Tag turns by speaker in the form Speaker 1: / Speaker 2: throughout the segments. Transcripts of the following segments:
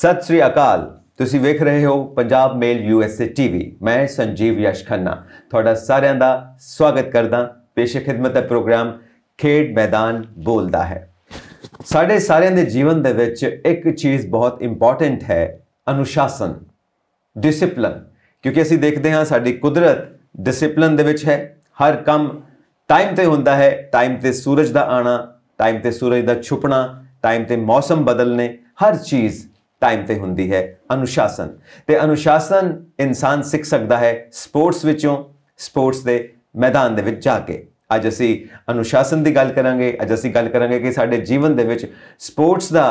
Speaker 1: ਸਤਿ ਸ੍ਰੀ ਅਕਾਲ ਤੁਸੀਂ ਵੇਖ ਰਹੇ ਹੋ ਪੰਜਾਬ ਮੇਲ ਯੂਐਸਏ ਟੀਵੀ ਮੈਂ ਸੰਜੀਵ ਯਸ਼ ਖੰਨਾ ਤੁਹਾਡਾ ਸਾਰਿਆਂ ਦਾ ਸਵਾਗਤ ਕਰਦਾ ਪੇਸ਼ੇ ਖਿਦਮਤ ਦਾ ਪ੍ਰੋਗਰਾਮ ਖੇਡ ਮੈਦਾਨ ਬੋਲਦਾ ਹੈ ਸਾਡੇ ਸਾਰਿਆਂ ਦੇ ਜੀਵਨ ਦੇ ਵਿੱਚ ਇੱਕ ਚੀਜ਼ ਬਹੁਤ ਇੰਪੋਰਟੈਂਟ ਹੈ ਅਨੁਸ਼ਾਸਨ ਡਿਸਪਲਿਨ ਕਿਉਂਕਿ ਅਸੀਂ ਦੇਖਦੇ ਹਾਂ ਸਾਡੀ ਕੁਦਰਤ ਡਿਸਪਲਿਨ ਦੇ ਵਿੱਚ ਹੈ ਹਰ ਕੰਮ ਟਾਈਮ ਤੇ ਹੁੰਦਾ ਹੈ ਟਾਈਮ ਤੇ ਸੂਰਜ ਦਾ ਆਣਾ ਟਾਈਮ ਤੇ ਸੂਰਜ ਦਾ ਛੁਪਣਾ ਟਾਈਮ ਤੇ ਮੌਸਮ ਬਦਲਨੇ ਹਰ ਚੀਜ਼ ਟਾਈਮ ਤੇ ਹੁੰਦੀ ਹੈ ਅਨੁਸ਼ਾਸਨ ਤੇ ਅਨੁਸ਼ਾਸਨ ਇਨਸਾਨ ਸਿੱਖ ਸਕਦਾ ਹੈ ਸਪੋਰਟਸ ਵਿੱਚੋਂ ਸਪੋਰਟਸ ਦੇ ਮੈਦਾਨ ਦੇ ਵਿੱਚ ਜਾ ਕੇ ਅੱਜ ਅਸੀਂ ਅਨੁਸ਼ਾਸਨ ਦੀ ਗੱਲ ਕਰਾਂਗੇ ਅੱਜ ਅਸੀਂ ਗੱਲ ਕਰਾਂਗੇ ਕਿ ਸਾਡੇ ਜੀਵਨ ਦੇ ਵਿੱਚ ਸਪੋਰਟਸ ਦਾ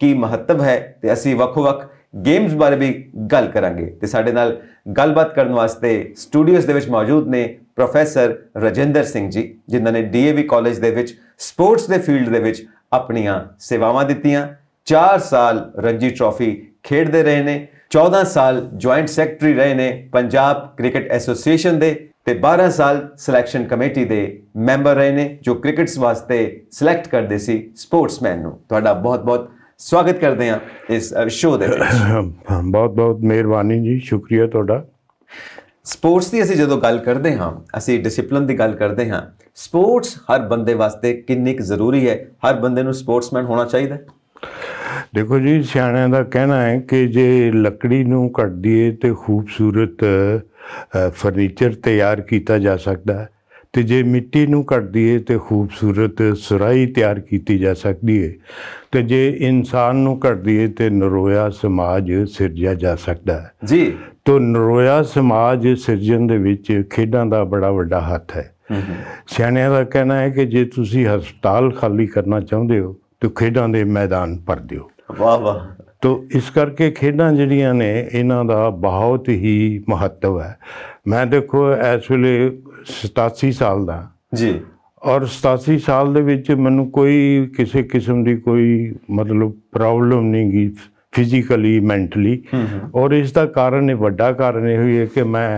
Speaker 1: ਕੀ ਮਹੱਤਵ ਹੈ ਤੇ ਅਸੀਂ ਵੱਖ-ਵੱਖ ਗੇਮਸ ਬਾਰੇ ਵੀ ਗੱਲ ਕਰਾਂਗੇ ਤੇ ਸਾਡੇ ਨਾਲ ਗੱਲਬਾਤ ਕਰਨ ਵਾਸਤੇ ਸਟੂਡੀਓਜ਼ ਦੇ ਵਿੱਚ ਮੌਜੂਦ ਨੇ ਪ੍ਰੋਫੈਸਰ ਰਜਿੰਦਰ ਸਿੰਘ ਜੀ ਜਿਨ੍ਹਾਂ ਨੇ ਡੀਏਵੀ ਕਾਲਜ ਦੇ ਵਿੱਚ ਸਪੋਰਟਸ ਦੇ ਫੀਲਡ ਦੇ ਵਿੱਚ ਆਪਣੀਆਂ ਸੇਵਾਵਾਂ ਦਿੱਤੀਆਂ 4 ਸਾਲ ਰਣਜੀ ਟਰਾਫੀ ਖੇਡਦੇ ਰਹੇ ਨੇ 14 ਸਾਲ ਜੁਆਇੰਟ ਸੈਕਟਰੀ ਰਹੇ ਨੇ ਪੰਜਾਬ ਕ੍ਰਿਕਟ ਐਸੋਸੀਏਸ਼ਨ ਦੇ ਤੇ 12 ਸਾਲ ਸਿਲੈਕਸ਼ਨ ਕਮੇਟੀ ਦੇ ਮੈਂਬਰ ਰਹੇ ਨੇ ਜੋ ਕ੍ਰਿਕਟਸ ਵਾਸਤੇ ਸਿਲੈਕਟ ਕਰਦੇ ਸੀ ਸਪੋਰਟਸਮੈਨ ਨੂੰ ਤੁਹਾਡਾ ਬਹੁਤ-ਬਹੁਤ ਸਵਾਗਤ ਕਰਦੇ ਹਾਂ ਇਸ
Speaker 2: ਸ਼ੋਅ ਦੇ ਵਿੱਚ ਬਹੁਤ-ਬਹੁਤ ਮਿਹਰਬਾਨੀ ਜੀ ਸ਼ੁਕਰੀਆ ਤੁਹਾਡਾ ਸਪੋਰਟਸ
Speaker 1: ਦੀ ਅਸੀਂ ਜਦੋਂ ਗੱਲ ਕਰਦੇ ਹਾਂ ਅਸੀਂ ਡਿਸਪਲਿਨ ਦੀ ਗੱਲ ਕਰਦੇ ਹਾਂ ਸਪੋਰਟਸ ਹਰ ਬੰਦੇ ਵਾਸਤੇ ਕਿੰਨੀ ਕੁ ਜ਼ਰੂਰੀ ਹੈ ਹਰ ਬੰਦੇ ਨੂੰ ਸਪੋਰਟਸਮੈਨ ਹੋਣਾ ਚਾਹੀਦਾ ਹੈ
Speaker 2: ਦੇਖੋ ਜੀ ਸਿਆਣਿਆਂ ਦਾ ਕਹਿਣਾ ਹੈ ਕਿ ਜੇ ਲੱਕੜੀ ਨੂੰ ਕੱਟ ਦਈਏ ਤੇ ਖੂਬਸੂਰਤ ਫਰਨੀਚਰ ਤਿਆਰ ਕੀਤਾ ਜਾ ਸਕਦਾ ਹੈ ਤੇ ਜੇ ਮਿੱਟੀ ਨੂੰ ਕੱਟ ਦਈਏ ਤੇ ਖੂਬਸੂਰਤ ਸੁਰਾਈ ਤਿਆਰ ਕੀਤੀ ਜਾ ਸਕਦੀ ਹੈ ਤੇ ਜੇ ਇਨਸਾਨ ਨੂੰ ਕੱਟ ਦਈਏ ਤੇ ਨਰੋਇਆ ਸਮਾਜ ਸਿਰਜਿਆ ਜਾ ਸਕਦਾ ਹੈ ਜੀ ਤੋਂ ਨਰੋਇਆ ਸਮਾਜ ਸਿਰਜਣ ਦੇ ਵਿੱਚ ਖੇਡਾਂ ਦਾ ਬੜਾ ਵੱਡਾ ਹੱਥ ਹੈ ਸਿਆਣਿਆਂ ਦਾ ਕਹਿਣਾ ਹੈ ਕਿ ਜੇ ਤੁਸੀਂ ਹਸਪਤਾਲ ਖਾਲੀ ਕਰਨਾ ਚਾਹੁੰਦੇ ਹੋ ਤੇ ਖੇਡਾਂ ਦੇ ਮੈਦਾਨ ਭਰ ਦਿਓ ਵਾਹ ਵਾਹ ਤੋ ਇਸ ਕਰਕੇ ਖੇਡਾਂ ਜਿਹੜੀਆਂ ਨੇ ਇਹਨਾਂ ਦਾ ਬਹੁਤ ਹੀ ਮਹੱਤਵ ਹੈ ਮੈਂ ਦੇਖੋ ਇਸ ਵੇਲੇ 87 ਸਾਲ ਦਾ ਜੀ ਔਰ 87 ਸਾਲ ਦੇ ਵਿੱਚ ਮੈਨੂੰ ਕੋਈ ਕਿਸੇ ਕਿਸਮ ਦੀ ਕੋਈ ਮਤਲਬ ਪ੍ਰੋਬਲਮ ਨਹੀਂ ਗਈ ਫਿਜ਼ੀਕਲੀ ਮੈਂਟਲੀ ਔਰ ਇਸ ਦਾ ਕਾਰਨ ਇਹ ਵੱਡਾ ਕਾਰਨ ਇਹ ਹੋਈ ਹੈ ਕਿ ਮੈਂ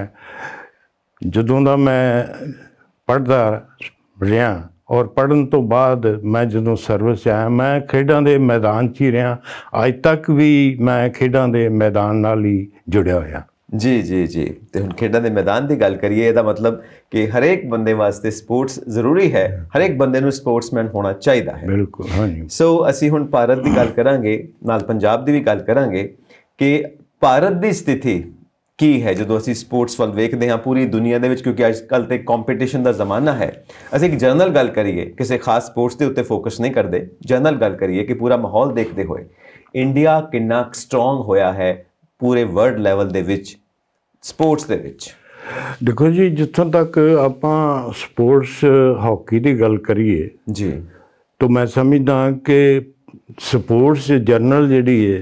Speaker 2: ਜਦੋਂ ਦਾ ਮੈਂ ਪੜਦਾ ਰਿਆਂ ਔਰ ਪੜਨ ਤੋਂ ਬਾਅਦ ਮੈਂ ਜਦੋਂ ਸਰਵਿਸ ਆਇਆ ਮੈਂ ਖੇਡਾਂ ਦੇ ਮੈਦਾਨ 'ਚ ਹੀ ਰਿਹਾ ਅੱਜ ਤੱਕ ਵੀ ਮੈਂ ਖੇਡਾਂ ਦੇ ਮੈਦਾਨ ਨਾਲ ਹੀ ਜੁੜਿਆ ਹੋਇਆ ਜੀ ਜੀ ਜੀ ਤੇ ਹੁਣ ਖੇਡਾਂ ਦੇ ਮੈਦਾਨ ਦੀ
Speaker 1: ਗੱਲ ਕਰੀਏ ਇਹਦਾ ਮਤਲਬ ਕਿ ਹਰੇਕ ਬੰਦੇ ਵਾਸਤੇ ਸਪੋਰਟਸ ਜ਼ਰੂਰੀ ਹੈ ਹਰੇਕ ਬੰਦੇ ਨੂੰ ਸਪੋਰਟਸਮੈਨ ਹੋਣਾ ਚਾਹੀਦਾ ਹੈ ਬਿਲਕੁਲ ਹਾਂਜੀ ਸੋ ਅਸੀਂ ਹੁਣ ਭਾਰਤ ਦੀ ਗੱਲ ਕਰਾਂਗੇ ਨਾਲ ਪੰਜਾਬ ਦੀ ਵੀ ਗੱਲ ਕਰਾਂਗੇ ਕਿ ਭਾਰਤ ਦੀ ਸਥਿਤੀ ਕੀ ਹੈ ਜਦੋਂ ਅਸੀਂ ਸਪੋਰਟਸ ਵੱਲ ਵੇਖਦੇ ਹਾਂ ਪੂਰੀ ਦੁਨੀਆ ਦੇ ਵਿੱਚ ਕਿਉਂਕਿ ਅੱਜ ਕੱਲ ਤੇ ਕੰਪੀਟੀਸ਼ਨ ਦਾ ਜ਼ਮਾਨਾ ਹੈ ਅਸੀਂ ਇੱਕ ਜਨਰਲ ਗੱਲ ਕਰੀਏ ਕਿਸੇ ਖਾਸ ਸਪੋਰਟਸ ਦੇ ਉੱਤੇ ਫੋਕਸ ਨਹੀਂ ਕਰਦੇ ਜਨਰਲ ਗੱਲ ਕਰੀਏ ਕਿ ਪੂਰਾ ਮਾਹੌਲ ਦੇਖਦੇ ਹੋਏ ਇੰਡੀਆ ਕਿੰਨਾ ਸਟਰੋਂਗ ਹੋਇਆ ਹੈ ਪੂਰੇ ਵਰਲਡ ਲੈਵਲ ਦੇ ਵਿੱਚ ਸਪੋਰਟਸ ਦੇ ਵਿੱਚ
Speaker 2: ਦੇਖੋ ਜੀ ਜਿੱਥੋਂ ਤੱਕ ਆਪਾਂ ਸਪੋਰਟਸ ਹਾਕੀ ਦੀ ਗੱਲ ਕਰੀਏ ਜੀ ਤਾਂ ਮੈਂ ਸਮਝਦਾ ਕਿ ਸਪੋਰਟਸ ਜਨਰਲ ਜਿਹੜੀ ਹੈ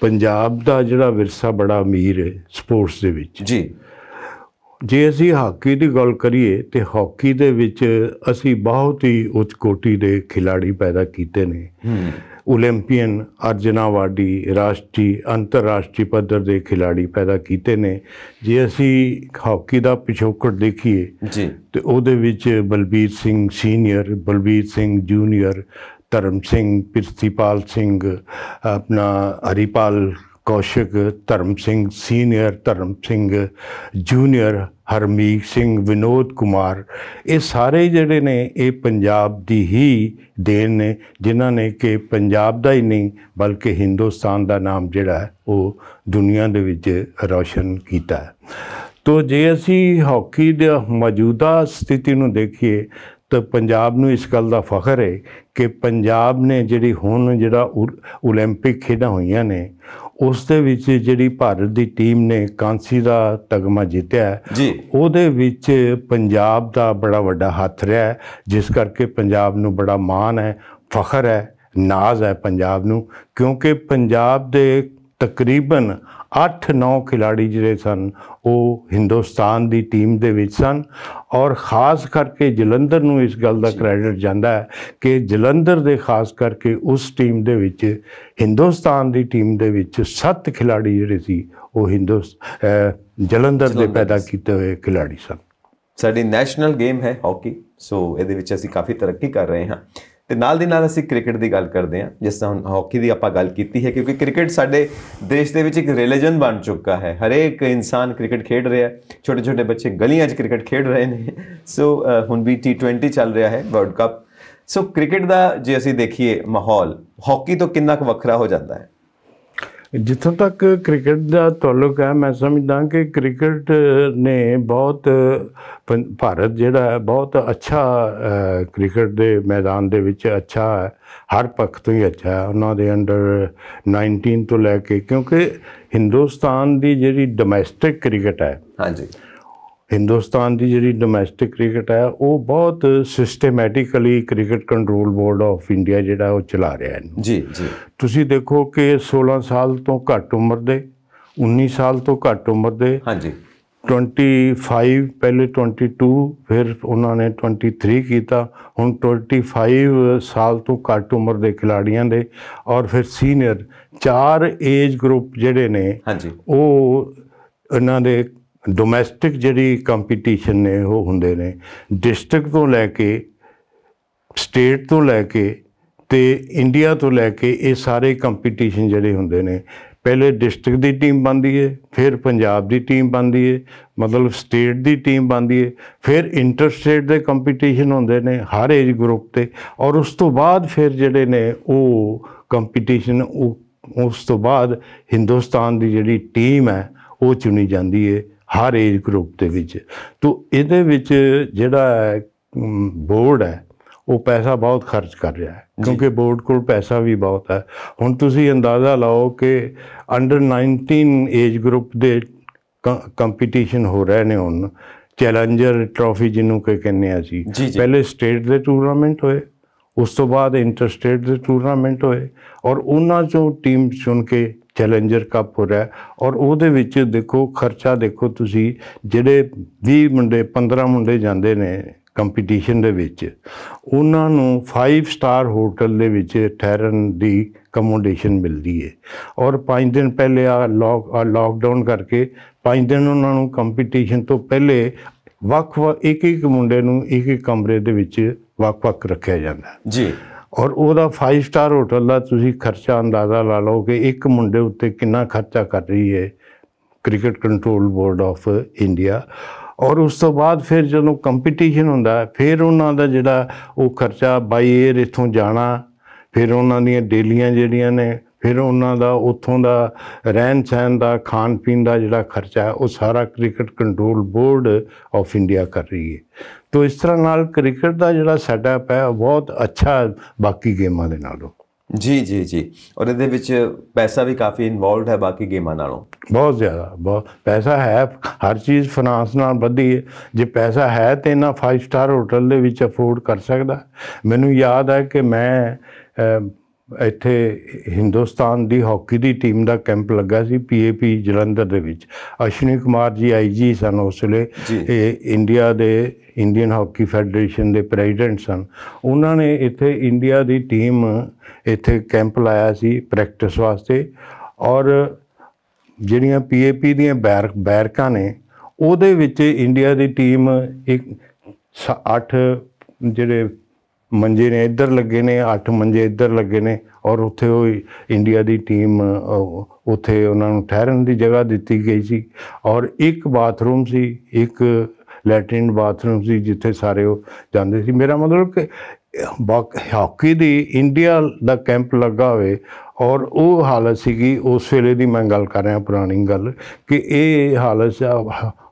Speaker 2: ਪੰਜਾਬ ਦਾ ਜਿਹੜਾ ਵਿਰਸਾ ਬੜਾ ਅਮੀਰ ਹੈ ਸਪੋਰਟਸ ਦੇ ਵਿੱਚ ਜੀ ਜੇ ਅਸੀਂ ਹਾਕੀ ਦੀ ਗੱਲ ਕਰੀਏ ਤੇ ਹਾਕੀ ਦੇ ਵਿੱਚ ਅਸੀਂ ਬਹੁਤ ਹੀ ਉੱਚ ਕੋਟੀ ਦੇ ਖਿਡਾਰੀ ਪੈਦਾ ਕੀਤੇ ਨੇ 올림ਪੀਅਨ ਅਰਜਨਾ ਵਾਡੀ ਰਾਸ਼ਟਰੀ ਅੰਤਰਰਾਸ਼ਟਰੀ ਪੱਧਰ ਦੇ ਖਿਡਾਰੀ ਪੈਦਾ ਕੀਤੇ ਨੇ ਜੇ ਅਸੀਂ ਹਾਕੀ ਦਾ ਪਿਛੋਕੜ ਦੇਖੀਏ ਜੀ ਤੇ ਉਹਦੇ ਵਿੱਚ ਬਲਬੀਰ ਸਿੰਘ ਸੀਨੀਅਰ ਬਲਬੀਰ ਸਿੰਘ ਜੂਨੀਅਰ ਧਰਮ ਸਿੰਘ ਪ੍ਰਿਤੀਪਾਲ ਸਿੰਘ ਆਪਣਾ ਹਰੀਪਾਲ ਕੌਸ਼ਿਕ ਧਰਮ ਸਿੰਘ ਸੀਨੀਅਰ ਧਰਮ ਸਿੰਘ ਜੂਨੀਅਰ ਹਰਮੀਤ ਸਿੰਘ ਵਿਨੋਦ ਕੁਮਾਰ ਇਹ ਸਾਰੇ ਜਿਹੜੇ ਨੇ ਇਹ ਪੰਜਾਬ ਦੀ ਹੀ ਦੇਣ ਨੇ ਜਿਨ੍ਹਾਂ ਨੇ ਕਿ ਪੰਜਾਬ ਦਾ ਹੀ ਨਹੀਂ ਬਲਕਿ ਹਿੰਦੁਸਤਾਨ ਦਾ ਨਾਮ ਜਿਹੜਾ ਹੈ ਉਹ ਦੁਨੀਆ ਦੇ ਵਿੱਚ ਰੌਸ਼ਨ ਕੀਤਾ ਹੈ ਤੋ ਜੇ ਅਸੀਂ ਹਾਕੀ ਦੇ ਮੌਜੂਦਾ ਸਥਿਤੀ ਨੂੰ ਦੇਖੀਏ ਤਾਂ ਪੰਜਾਬ ਨੂੰ ਇਸ ਗੱਲ ਦਾ ਫਖਰ ਹੈ ਕਿ ਪੰਜਾਬ ਨੇ ਜਿਹੜੀ ਹੁਣ ਜਿਹੜਾ 올림픽 ਖੇਡਾਂ ਹੋਈਆਂ ਨੇ ਉਸ ਦੇ ਵਿੱਚ ਜਿਹੜੀ ਭਾਰਤ ਦੀ ਟੀਮ ਨੇ ਕਾਂਸੀ ਦਾ ਤਗਮਾ ਜਿੱਤਿਆ ਉਹਦੇ ਵਿੱਚ ਪੰਜਾਬ ਦਾ ਬੜਾ ਵੱਡਾ ਹੱਥ ਰਿਹਾ ਜਿਸ ਕਰਕੇ ਪੰਜਾਬ ਨੂੰ ਬੜਾ ਮਾਣ ਹੈ ਫਖਰ ਹੈ ਨਾਜ਼ ਹੈ ਪੰਜਾਬ ਨੂੰ ਕਿਉਂਕਿ ਪੰਜਾਬ ਦੇ ਤਕਰੀਬਨ 8-9 ਖਿਡਾਰੀ ਜਿਹੜੇ ਸਨ ਉਹ ਹਿੰਦੁਸਤਾਨ ਦੀ ਟੀਮ ਦੇ ਵਿੱਚ ਸਨ ਔਰ ਖਾਸ ਕਰਕੇ ਜਲੰਧਰ ਨੂੰ ਇਸ ਗੱਲ ਦਾ ਕ੍ਰੈਡਿਟ ਜਾਂਦਾ ਹੈ ਕਿ ਜਲੰਧਰ ਦੇ ਖਾਸ ਕਰਕੇ ਉਸ ਟੀਮ ਦੇ ਵਿੱਚ ਹਿੰਦੁਸਤਾਨ ਦੀ ਟੀਮ ਦੇ ਵਿੱਚ 7 ਖਿਡਾਰੀ ਜਿਹੜੇ ਸੀ ਉਹ ਹਿੰਦੁਸ ਜਲੰਧਰ ਦੇ ਪੈਦਾ ਕੀਤੇ ਹੋਏ ਖਿਡਾਰੀ ਸਨ
Speaker 1: ਸਾਡੀ ਨੈਸ਼ਨਲ ਗੇਮ ਹੈ ਹਾਕੀ ਸੋ ਇਹਦੇ ਵਿੱਚ ਅਸੀਂ ਕਾਫੀ ਤਰੱਕੀ ਕਰ ਰਹੇ ਹਾਂ ਤੇ ਨਾਲ ਦੀ ਨਾਲ ਅਸੀਂ ਕ੍ਰਿਕਟ ਦੀ ਗੱਲ ਕਰਦੇ ਹਾਂ ਜਿਸ ਤਰ੍ਹਾਂ ਹਾਕੀ ਦੀ ਆਪਾਂ ਗੱਲ ਕੀਤੀ ਹੈ ਕਿਉਂਕਿ ਕ੍ਰਿਕਟ ਸਾਡੇ ਦੇਸ਼ ਦੇ ਵਿੱਚ ਇੱਕ ਰਿਲੀਜੀਅਨ ਬਣ ਚੁੱਕਾ ਹੈ ਹਰੇਕ ਇਨਸਾਨ ਕ੍ਰਿਕਟ ਖੇਡ ਰਿਹਾ ਹੈ ਛੋਟੇ ਛੋਟੇ ਬੱਚੇ ਗਲੀਆਂ 'ਚ ਕ੍ਰਿਕਟ ਖੇਡ ਰਹੇ ਨੇ ਸੋ ਹੁਣ ਵੀ T20 ਚੱਲ ਰਿਹਾ ਹੈ ਵਰਲਡ ਕੱਪ ਸੋ ਕ੍ਰਿਕਟ ਦਾ ਜੇ ਅਸੀਂ ਦੇਖੀਏ ਮਾਹੌਲ ਹਾਕੀ ਤੋਂ ਕਿੰਨਾ ਕੁ ਵੱਖਰਾ ਹੋ ਜਾਂਦਾ ਹੈ
Speaker 2: ਜਿੱਥੋਂ ਤੱਕ ਕ੍ਰਿਕਟ ਦਾ ਤਾਲੁਕ ਹੈ ਮੈਂ ਸਮਝਦਾ ਕਿ ਕ੍ਰਿਕਟ ਨੇ ਬਹੁਤ ਭਾਰਤ ਜਿਹੜਾ ਹੈ ਬਹੁਤ ਅੱਛਾ ਕ੍ਰਿਕਟ ਦੇ ਮੈਦਾਨ ਦੇ ਵਿੱਚ ਅੱਛਾ ਹੈ ਹਰ ਪੱਖ ਤੋਂ ਹੀ ਅੱਛਾ ਹੈ ਉਹਨਾਂ ਦੇ ਅੰਡਰ 19 ਤੋਂ ਲੈ ਕੇ ਕਿਉਂਕਿ ਹਿੰਦੁਸਤਾਨ ਦੀ ਜਿਹੜੀ ਡੋਮੈਸਟਿਕ ਕ੍ਰਿਕਟ ਹੈ ਹਾਂਜੀ ਹਿੰਦੁਸਤਾਨ ਦੀ ਜਿਹੜੀ ਡੋਮੈਸਟਿਕ ਕ੍ਰਿਕਟ ਹੈ ਉਹ ਬਹੁਤ systematically cricket control board of India ਜਿਹੜਾ ਉਹ ਚਲਾ ਰਿਹਾ ਹੈ ਜੀ ਜੀ ਤੁਸੀਂ ਦੇਖੋ ਕਿ 16 ਸਾਲ ਤੋਂ ਘੱਟ ਉਮਰ ਦੇ 19 ਸਾਲ ਤੋਂ ਘੱਟ ਉਮਰ ਦੇ ਹਾਂਜੀ 25 ਪਹਿਲੇ 22 ਫਿਰ ਉਹਨਾਂ ਨੇ 23 ਕੀਤਾ ਹੁਣ 25 ਸਾਲ ਤੋਂ ਘੱਟ ਉਮਰ ਦੇ ਖਿਡਾਰੀਆਂ ਦੇ ਔਰ ਫਿਰ ਸੀਨੀਅਰ ਚਾਰ ਏਜ ਗਰੁੱਪ ਜਿਹੜੇ ਨੇ ਹਾਂਜੀ ਉਹ ਇਹਨਾਂ ਦੇ ਡੋਮੈਸਟਿਕ ਜਿਹੜੀ ਕੰਪੀਟੀਸ਼ਨ ਨੇ ਉਹ ਹੁੰਦੇ ਨੇ ਡਿਸਟ੍ਰਿਕਟ ਤੋਂ ਲੈ ਕੇ ਸਟੇਟ ਤੋਂ ਲੈ ਕੇ ਤੇ ਇੰਡੀਆ ਤੋਂ ਲੈ ਕੇ ਇਹ ਸਾਰੇ ਕੰਪੀਟੀਸ਼ਨ ਜਿਹੜੇ ਹੁੰਦੇ ਨੇ ਪਹਿਲੇ ਡਿਸਟ੍ਰਿਕਟ ਦੀ ਟੀਮ ਬਣਦੀ ਏ ਫਿਰ ਪੰਜਾਬ ਦੀ ਟੀਮ ਬਣਦੀ ਏ ਮਤਲਬ ਸਟੇਟ ਦੀ ਟੀਮ ਬਣਦੀ ਏ ਫਿਰ ਇੰਟਰ ਸਟੇਟ ਦੇ ਕੰਪੀਟੀਸ਼ਨ ਹੁੰਦੇ ਨੇ ਹਰ ਏਜ ਗਰੁੱਪ ਤੇ ਔਰ ਉਸ ਤੋਂ ਬਾਅਦ ਫਿਰ ਜਿਹੜੇ ਨੇ ਉਹ ਕੰਪੀਟੀਸ਼ਨ ਉਸ ਤੋਂ ਬਾਅਦ ਹਿੰਦੁਸਤਾਨ ਦੀ ਜਿਹੜੀ ਟੀਮ ਹੈ ਉਹ ਚੁਣੀ ਜਾਂਦੀ ਏ ਹਰ ਏਜ ਗਰੁੱਪ ਦੇ ਵਿੱਚ ਤੋਂ ਇਹਦੇ ਵਿੱਚ ਜਿਹੜਾ ਬੋਰਡ ਹੈ ਉਹ ਪੈਸਾ ਬਹੁਤ ਖਰਚ ਕਰ ਰਿਹਾ ਹੈ ਕਿਉਂਕਿ ਬੋਰਡ ਕੋਲ ਪੈਸਾ ਵੀ ਬਹੁਤ ਹੈ ਹੁਣ ਤੁਸੀਂ ਅੰਦਾਜ਼ਾ ਲਾਓ ਕਿ ਅੰਡਰ 19 ਏਜ ਗਰੁੱਪ ਦੇ ਕੰਪੀਟੀਸ਼ਨ ਹੋ ਰਹੇ ਨੇ ਹੁਣ ਚੈਲੰਜਰ ਟਰੋਫੀ ਜਿਹਨੂੰ ਕਿ ਕਹਿੰਦੇ ਆ ਸੀ ਪਹਿਲੇ ਸਟੇਟ ਦੇ ਟੂਰਨਾਮੈਂਟ ਹੋਏ ਉਸ ਤੋਂ ਬਾਅਦ ਇੰਟਰ ਸਟੇਟ ਦੇ ਟੂਰਨਾਮੈਂਟ ਹੋਏ ਔਰ ਉਹਨਾਂ ਚੋਂ ਟੀਮ ਚੁਣ ਕੇ ਚੈਲੰਜਰ ਕੱਪ ਹੋ ਰਿਹਾ ਔਰ ਉਹਦੇ ਵਿੱਚ ਦੇਖੋ ਖਰਚਾ ਦੇਖੋ ਤੁਸੀਂ ਜਿਹੜੇ 20 ਮੁੰਡੇ 15 ਮੁੰਡੇ ਜਾਂਦੇ ਨੇ ਕੰਪੀਟੀਸ਼ਨ ਦੇ ਵਿੱਚ ਉਹਨਾਂ ਨੂੰ 5 ਸਟਾਰ ਹੋਟਲ ਦੇ ਵਿੱਚ ਠਹਿਰਨ ਦੀ ਕਮੋਡੇਸ਼ਨ ਮਿਲਦੀ ਹੈ ਔਰ 5 ਦਿਨ ਪਹਿਲੇ ਆ ਲੌਕ ਲੌਕਡਾਊਨ ਕਰਕੇ 5 ਦਿਨ ਉਹਨਾਂ ਨੂੰ ਕੰਪੀਟੀਸ਼ਨ ਤੋਂ ਪਹਿਲੇ ਵੱਖ-ਵੱਖ ਇੱਕ ਇੱਕ ਮੁੰਡੇ ਨੂੰ ਇੱਕ ਇੱਕ ਕਮਰੇ ਦੇ ਵਿੱਚ ਵੱਖ-ਵੱਖ ਰੱਖਿਆ ਜਾਂਦਾ ਜੀ ਔਰ ਉਹਦਾ 5 ਸਟਾਰ ਹੋਟਲ ਦਾ ਤੁਸੀਂ ਖਰਚਾ ਅੰਦਾਜ਼ਾ ਲਾ ਲਓ ਕਿ ਇੱਕ ਮੁੰਡੇ ਉੱਤੇ ਕਿੰਨਾ ਖਰਚਾ ਕਰ ਰਹੀ ਹੈ cricket control board of India ਔਰ ਉਸ ਤੋਂ ਬਾਅਦ ਫਿਰ ਜਦੋਂ ਕੰਪੀਟੀਸ਼ਨ ਹੁੰਦਾ ਫਿਰ ਉਹਨਾਂ ਦਾ ਜਿਹੜਾ ਉਹ ਖਰਚਾ ਬਾਈ 에ਅਰ ਇਥੋਂ ਜਾਣਾ ਫਿਰ ਉਹਨਾਂ ਦੀਆਂ ਡੇਲੀਆਂ ਜਿਹੜੀਆਂ ਨੇ ਫਿਰ ਉਹਨਾਂ ਦਾ ਉੱਥੋਂ ਦਾ ਰਹਿਣ ਸਹਿਣ ਦਾ ਖਾਣ ਪੀਣ ਦਾ ਜਿਹੜਾ ਖਰਚਾ ਹੈ ਉਹ ਸਾਰਾ cricket control board of India ਕਰ ਰਹੀ ਹੈ ਤੋਂ ਇਸ ਤਰ੍ਹਾਂ ਨਾਲ ਕ੍ਰਿਕਟ ਦਾ ਜਿਹੜਾ ਸੈਟਅਪ ਹੈ ਬਹੁਤ ਅੱਛਾ ਬਾਕੀ ਗੇਮਾਂ ਦੇ ਨਾਲੋਂ
Speaker 1: ਜੀ ਜੀ ਜੀ ਔਰ ਇਹਦੇ ਵਿੱਚ ਪੈਸਾ ਵੀ ਕਾਫੀ ਇਨਵੋਲਡ ਹੈ ਬਾਕੀ ਗੇਮਾਂ ਨਾਲੋਂ
Speaker 2: ਬਹੁਤ ਜ਼ਿਆਦਾ ਬਹੁਤ ਪੈਸਾ ਹੈ ਹਰ ਚੀਜ਼ ਫਾਈਨਾਂਸ ਨਾਲ ਵੱਧੀ ਹੈ ਜੇ ਪੈਸਾ ਹੈ ਤੇ ਇਹਨਾਂ 5 ਸਟਾਰ ਹੋਟਲ ਦੇ ਵਿੱਚ ਅਫੋਰਡ ਕਰ ਸਕਦਾ ਮੈਨੂੰ ਯਾਦ ਹੈ ਕਿ ਮੈਂ ਇੱਥੇ ਹਿੰਦੁਸਤਾਨ ਦੀ ਹਾਕੀ ਦੀ ਟੀਮ ਦਾ ਕੈਂਪ ਲੱਗਾ ਸੀ ਪੀਏਪੀ ਜਲੰਧਰ ਦੇ ਵਿੱਚ ਅਸ਼ਵਨੀ ਕੁਮਾਰ ਜੀ ਆਈਜੀ ਸਨ ਉਸ ਵੇਲੇ ਇਹ ਇੰਡੀਆ ਦੇ ਇੰਡੀਅਨ ਹਾਕੀ ਫੈਡਰੇਸ਼ਨ ਦੇ ਪ੍ਰੈਜ਼ੀਡੈਂਟ ਸਨ ਉਹਨਾਂ ਨੇ ਇੱਥੇ ਇੰਡੀਆ ਦੀ ਟੀਮ ਇੱਥੇ ਕੈਂਪ ਲਾਇਆ ਸੀ ਪ੍ਰੈਕਟਿਸ ਵਾਸਤੇ ਔਰ ਜਿਹੜੀਆਂ ਪੀਏਪੀ ਦੀਆਂ ਬੈਰਕ ਬੈਰਕਾਂ ਨੇ ਉਹਦੇ ਵਿੱਚ ਇੰਡੀਆ ਦੀ ਟੀਮ ਇੱਕ 8 ਜਿਹੜੇ ਮੰਜੇ ਨੇ ਇੱਧਰ ਲੱਗੇ ਨੇ 8 ਮੰਜੇ ਇੱਧਰ ਲੱਗੇ ਨੇ ਔਰ ਉੱਥੇ ਉਹ ਇੰਡੀਆ ਦੀ ਟੀਮ ਉੱਥੇ ਉਹਨਾਂ ਨੂੰ ਠਹਿਰਨ ਦੀ ਜਗ੍ਹਾ ਦਿੱਤੀ ਗਈ ਸੀ ਔਰ ਇੱਕ ਬਾਥਰੂਮ ਸੀ ਇੱਕ ਲੈਟਰਨ ਬਾਥਰੂਮ ਸੀ ਜਿੱਥੇ ਸਾਰੇ ਉਹ ਜਾਂਦੇ ਸੀ ਮੇਰਾ ਮਤਲਬ ਕਿ ਹਾਕੀ ਦੀ ਇੰਡੀਆ ਦਾ ਕੈਂਪ ਲੱਗਾ ਹੋਵੇ ਔਰ ਉਹ ਹਾਲਤ ਸੀਗੀ ਉਸ ਵੇਲੇ ਦੀ ਮੈਂ ਗੱਲ ਕਰ ਰਿਹਾ ਪੁਰਾਣੀ ਗੱਲ ਕਿ ਇਹ ਹਾਲਤ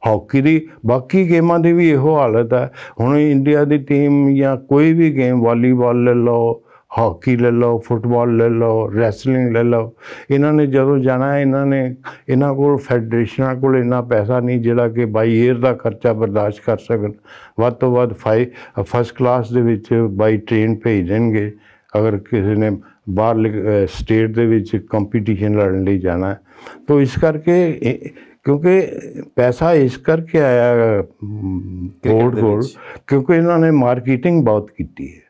Speaker 2: ਹਾਕੀ ਦੀ ਬਾਕੀ ਗੇਮਾਂ ਦੀ ਵੀ ਇਹੋ ਹਾਲਤ ਹੈ ਹੁਣ ਇੰਡੀਆ ਦੀ ਟੀਮ ਜਾਂ ਕੋਈ ਵੀ ਗੇਮ ਵਾਲੀਬਾਲ ਲੈ ਲਓ ਹਾਕੀ ਲੈ ਲਓ ਫੁੱਟਬਾਲ ਲੈ ਲਓ ਰੈਸਲਿੰਗ ਲੈ ਲਓ ਇਹਨਾਂ ਨੇ ਜਦੋਂ ਜਾਣਾ ਇਹਨਾਂ ਨੇ ਇਹਨਾਂ ਕੋਲ ਫੈਡਰੇਸ਼ਨਾਂ ਕੋਲ ਇੰਨਾ ਪੈਸਾ ਨਹੀਂ ਜਿਹੜਾ ਕਿ ਬਾਈ 에ਅਰ ਦਾ ਖਰਚਾ ਬਰਦਾਸ਼ਤ ਕਰ ਸਕਣ ਵੱਧ ਤੋਂ ਵੱਧ ਫਾਈ ਫਸਟ ਕਲਾਸ ਦੇ ਵਿੱਚ ਬਾਈ ਟ੍ਰੇਨ ਭੇਜ ਦੇਣਗੇ ਅਗਰ ਕਿਸੇ ਨੇ ਬਾਹਰ ਸਟੇਟ ਦੇ ਵਿੱਚ ਕੰਪੀਟੀਸ਼ਨ ਲੜਨ ਲਈ ਜਾਣਾ ਤਾਂ ਇਸ ਕਰਕੇ ਕਿਉਂਕਿ ਪੈਸਾ ਇਸ ਕਰਕੇ ਆਇਆ ਬੋਰਡ ਕੋਲ ਕਿਉਂਕਿ ਇਹਨਾਂ ਨੇ ਮਾਰਕੀਟਿੰਗ ਬਹੁਤ ਕੀਤੀ ਹੈ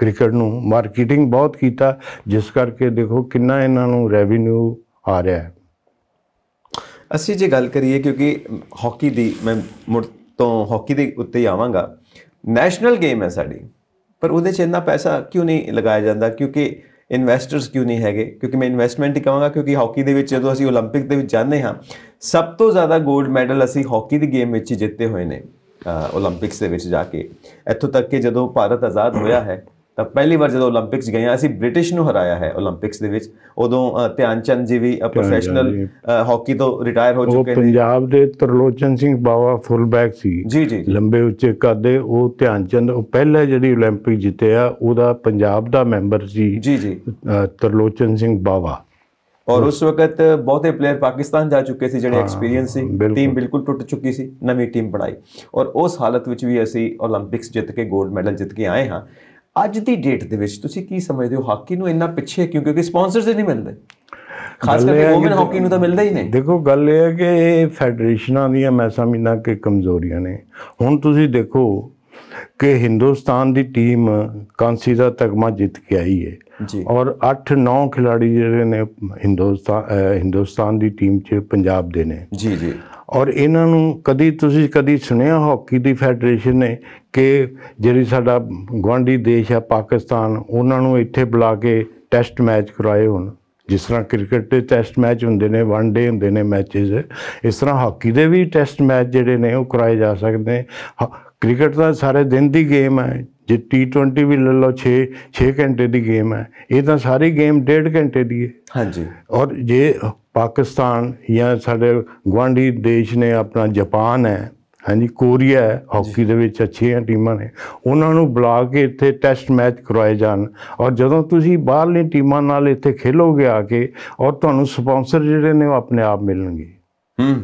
Speaker 2: ਕ੍ਰਿਕਟ ਨੂੰ ਮਾਰਕੀਟਿੰਗ ਬਹੁਤ ਕੀਤਾ ਜਿਸ ਕਰਕੇ ਦੇਖੋ ਕਿੰਨਾ ਇਹਨਾਂ ਨੂੰ ਰੈਵਨਿਊ ਆ ਰਿਹਾ ਹੈ
Speaker 1: ਅਸੀਂ ਜੇ ਗੱਲ ਕਰੀਏ ਕਿਉਂਕਿ ਹਾਕੀ ਦੀ ਮੈਂ ਮੁੜ ਤੋਂ ਹਾਕੀ ਦੇ ਉੱਤੇ ਆਵਾਂਗਾ ਨੈਸ਼ਨਲ ਗੇਮ ਹੈ ਸਾਡੀ ਪਰ ਉਹਦੇ 'ਚ ਇੰਨਾ ਪੈਸਾ ਕਿਉਂ ਨਹੀਂ ਲਗਾਇਆ ਜਾਂਦਾ ਕਿਉਂਕਿ ਇਨਵੈਸਟਰਸ ਕਿਉਂ ਨਹੀਂ ਹੈਗੇ ਕਿਉਂਕਿ ਮੈਂ ਇਨਵੈਸਟਮੈਂਟ ਹੀ ਕਹਾਂਗਾ ਕਿਉਂਕਿ ਹਾਕੀ ਦੇ ਵਿੱਚ ਜਦੋਂ ਅਸੀਂ 올림픽 ਦੇ ਵਿੱਚ ਜਾਂਦੇ ਹਾਂ ਸਭ ਤੋਂ ਜ਼ਿਆਦਾ 골ਡ ਮੈਡਲ ਅਸੀਂ ਹਾਕੀ ਦੀ ਗੇਮ ਵਿੱਚ ਜਿੱਤੇ ਹੋਏ ਨੇ 올림픽ਸ ਦੇ ਵਿੱਚ ਜਾ ਕੇ ਇੱਥੋਂ ਤੱਕ ਕਿ ਜਦੋਂ ਭਾਰਤ ਆਜ਼ਾਦ ਹੋਇਆ ਹੈ ਪਹਿਲੀ ਵਾਰ ਜਦੋਂ 올림픽ਸ ਗਏ ਆ ਅਸੀਂ ਬ੍ਰਿਟਿਸ਼ ਨੂੰ ਹਰਾਇਆ ਹੈ 올림픽ਸ ਦੇ ਵਿੱਚ ਉਦੋਂ ਧਿਆਨ ਚੰਦ ਜੀ ਵੀ ਪ੍ਰੋਫੈਸ਼ਨਲ ਹਾਕੀ ਤੋਂ ਰਿਟਾਇਰ ਹੋ ਚੁੱਕੇ ਨੇ ਪੰਜਾਬ
Speaker 2: ਦੇ ਤਰਲੋਚਨ ਸਿੰਘ ਬਾਵਾ ਫੁੱਲ ਬੈਕ ਸੀ ਜੀ ਜੀ ਲੰਬੇ ਉੱਚੇ ਕਾਦੇ ਉਹ ਧਿਆਨ ਚੰਦ ਉਹ ਪਹਿਲਾ ਜਿਹੜੀ 올림픽 ਜਿੱਤਿਆ ਉਹਦਾ ਪੰਜਾਬ ਦਾ ਮੈਂਬਰ ਸੀ ਜੀ ਜੀ ਤਰਲੋਚਨ ਸਿੰਘ ਬਾਵਾ
Speaker 1: ਔਰ ਉਸ ਵਕਤ ਬਹੁਤੇ ਪਲੇਅਰ ਪਾਕਿਸਤਾਨ ਜਾ ਚੁੱਕੇ ਸੀ ਜਿਹੜੇ ਐਕਸਪੀਰੀਅੰਸ ਸੀ ਟੀਮ ਬਿਲਕੁਲ ਟੁੱਟ ਚੁੱਕੀ ਸੀ ਨਵੀਂ ਟੀਮ ਬਣਾਈ ਔਰ ਉਸ ਹਾਲਤ ਵਿੱਚ ਵੀ ਅਸੀਂ 올림픽ਸ ਜਿੱਤ ਕੇ 골ਡ ਮੈਡਲ ਜਿੱਤ ਕੇ ਆਏ ਹਾਂ ਅੱਜ ਦੀ ਡੇਟ ਦੇ ਵਿੱਚ ਤੁਸੀਂ ਕੀ ਸਮਝਦੇ ਹੋ ਹਾਕੀ ਨੂੰ ਇੰਨਾ ਪਿੱਛੇ ਕਿਉਂ ਕਿਉਂਕਿ ਸਪਾਂਸਰਸ ਨਹੀਂ ਮਿਲਦੇ
Speaker 2: ਖਾਸ ਕਰਕੇ ਔਮਨ ਹਾਕੀ ਨੂੰ ਤਾਂ ਮਿਲਦਾ ਹੀ ਨਹੀਂ ਦੇਖੋ ਗੱਲ ਇਹ ਹੈ ਕਿ ਫੈਡਰੇਸ਼ਨਾਂ ਦੀਆਂ ਮੈਂ ਸਮਝਦਾ ਕਿ ਕਮਜ਼ੋਰੀਆਂ ਨੇ ਹੁਣ ਤੁਸੀਂ ਦੇਖੋ ਕਿ ਹਿੰਦੁਸਤਾਨ ਦੀ ਟੀਮ ਕਾਂਸੀ ਦਾ ਤਗਮਾ ਜਿੱਤ ਕੇ ਆਈ ਹੈ ਔਰ 8-9 ਖਿਡਾਰੀ ਜਿਹੜੇ ਨੇ ਹਿੰਦੁਸਤਾਨ ਹਿੰਦੁਸਤਾਨ ਦੀ ਟੀਮ 'ਚ ਪੰਜਾਬ ਦੇ ਨੇ ਜੀ ਜੀ ਔਰ ਇਹਨਾਂ ਨੂੰ ਕਦੀ ਤੁਸੀਂ ਕਦੀ ਸੁਣਿਆ ਹਾਕੀ ਦੀ ਫੈਡਰੇਸ਼ਨ ਨੇ ਕਿ ਜਿਹੜੀ ਸਾਡਾ ਗਵਾਂਡੀ ਦੇਸ਼ ਆ ਪਾਕਿਸਤਾਨ ਉਹਨਾਂ ਨੂੰ ਇੱਥੇ ਬੁਲਾ ਕੇ ਟੈਸਟ ਮੈਚ ਕਰਾਏ ਹੋਣ ਜਿਸ ਤਰ੍ਹਾਂ ਕ੍ਰਿਕਟ ਦੇ ਟੈਸਟ ਮੈਚ ਹੁੰਦੇ ਨੇ ਵਨ ਡੇ ਹੁੰਦੇ ਨੇ ਮੈਚਸ ਇਸ ਤਰ੍ਹਾਂ ਹਾਕੀ ਦੇ ਵੀ ਟੈਸਟ ਮੈਚ ਜਿਹੜੇ ਨੇ ਉਹ ਕਰਾਏ ਜਾ ਸਕਦੇ ਨੇ ਕ੍ਰਿਕਟ ਤਾਂ ਸਾਰੇ ਦਿਨ ਦੀ ਗੇਮ ਹੈ ਜੇ T20 ਵੀ ਲੈ ਲਓ 6 6 ਘੰਟੇ ਦੀ ਗੇਮ ਹੈ ਇਹ ਤਾਂ ਸਾਰੀ ਗੇਮ ਡੇਢ ਘੰਟੇ ਦੀ ਹੈ ਹਾਂਜੀ ਔਰ ਜੇ ਪਾਕਿਸਤਾਨ ਜਾਂ ਸਾਡੇ ਗਵਾਂਢੀ ਦੇਸ਼ ਨੇ ਆਪਣਾ ਜਾਪਾਨ ਹੈ ਹਾਂਜੀ ਕੋਰੀਆ ਹੈ ਹਾਕੀ ਦੇ ਵਿੱਚ ਅੱਛੀਆਂ ਟੀਮਾਂ ਨੇ ਉਹਨਾਂ ਨੂੰ ਬੁਲਾ ਕੇ ਇੱਥੇ ਟੈਸਟ ਮੈਚ ਕਰਵਾਏ ਜਾਣ ਔਰ ਜਦੋਂ ਤੁਸੀਂ ਬਾਹਰਲੀ ਟੀਮਾਂ ਨਾਲ ਇੱਥੇ ਖੇਲੋਗੇ ਆ ਕੇ ਔਰ ਤੁਹਾਨੂੰ ਸਪਾਂਸਰ ਜਿਹੜੇ ਨੇ ਉਹ ਆਪਣੇ ਆਪ ਮਿਲਣਗੇ ਹੂੰ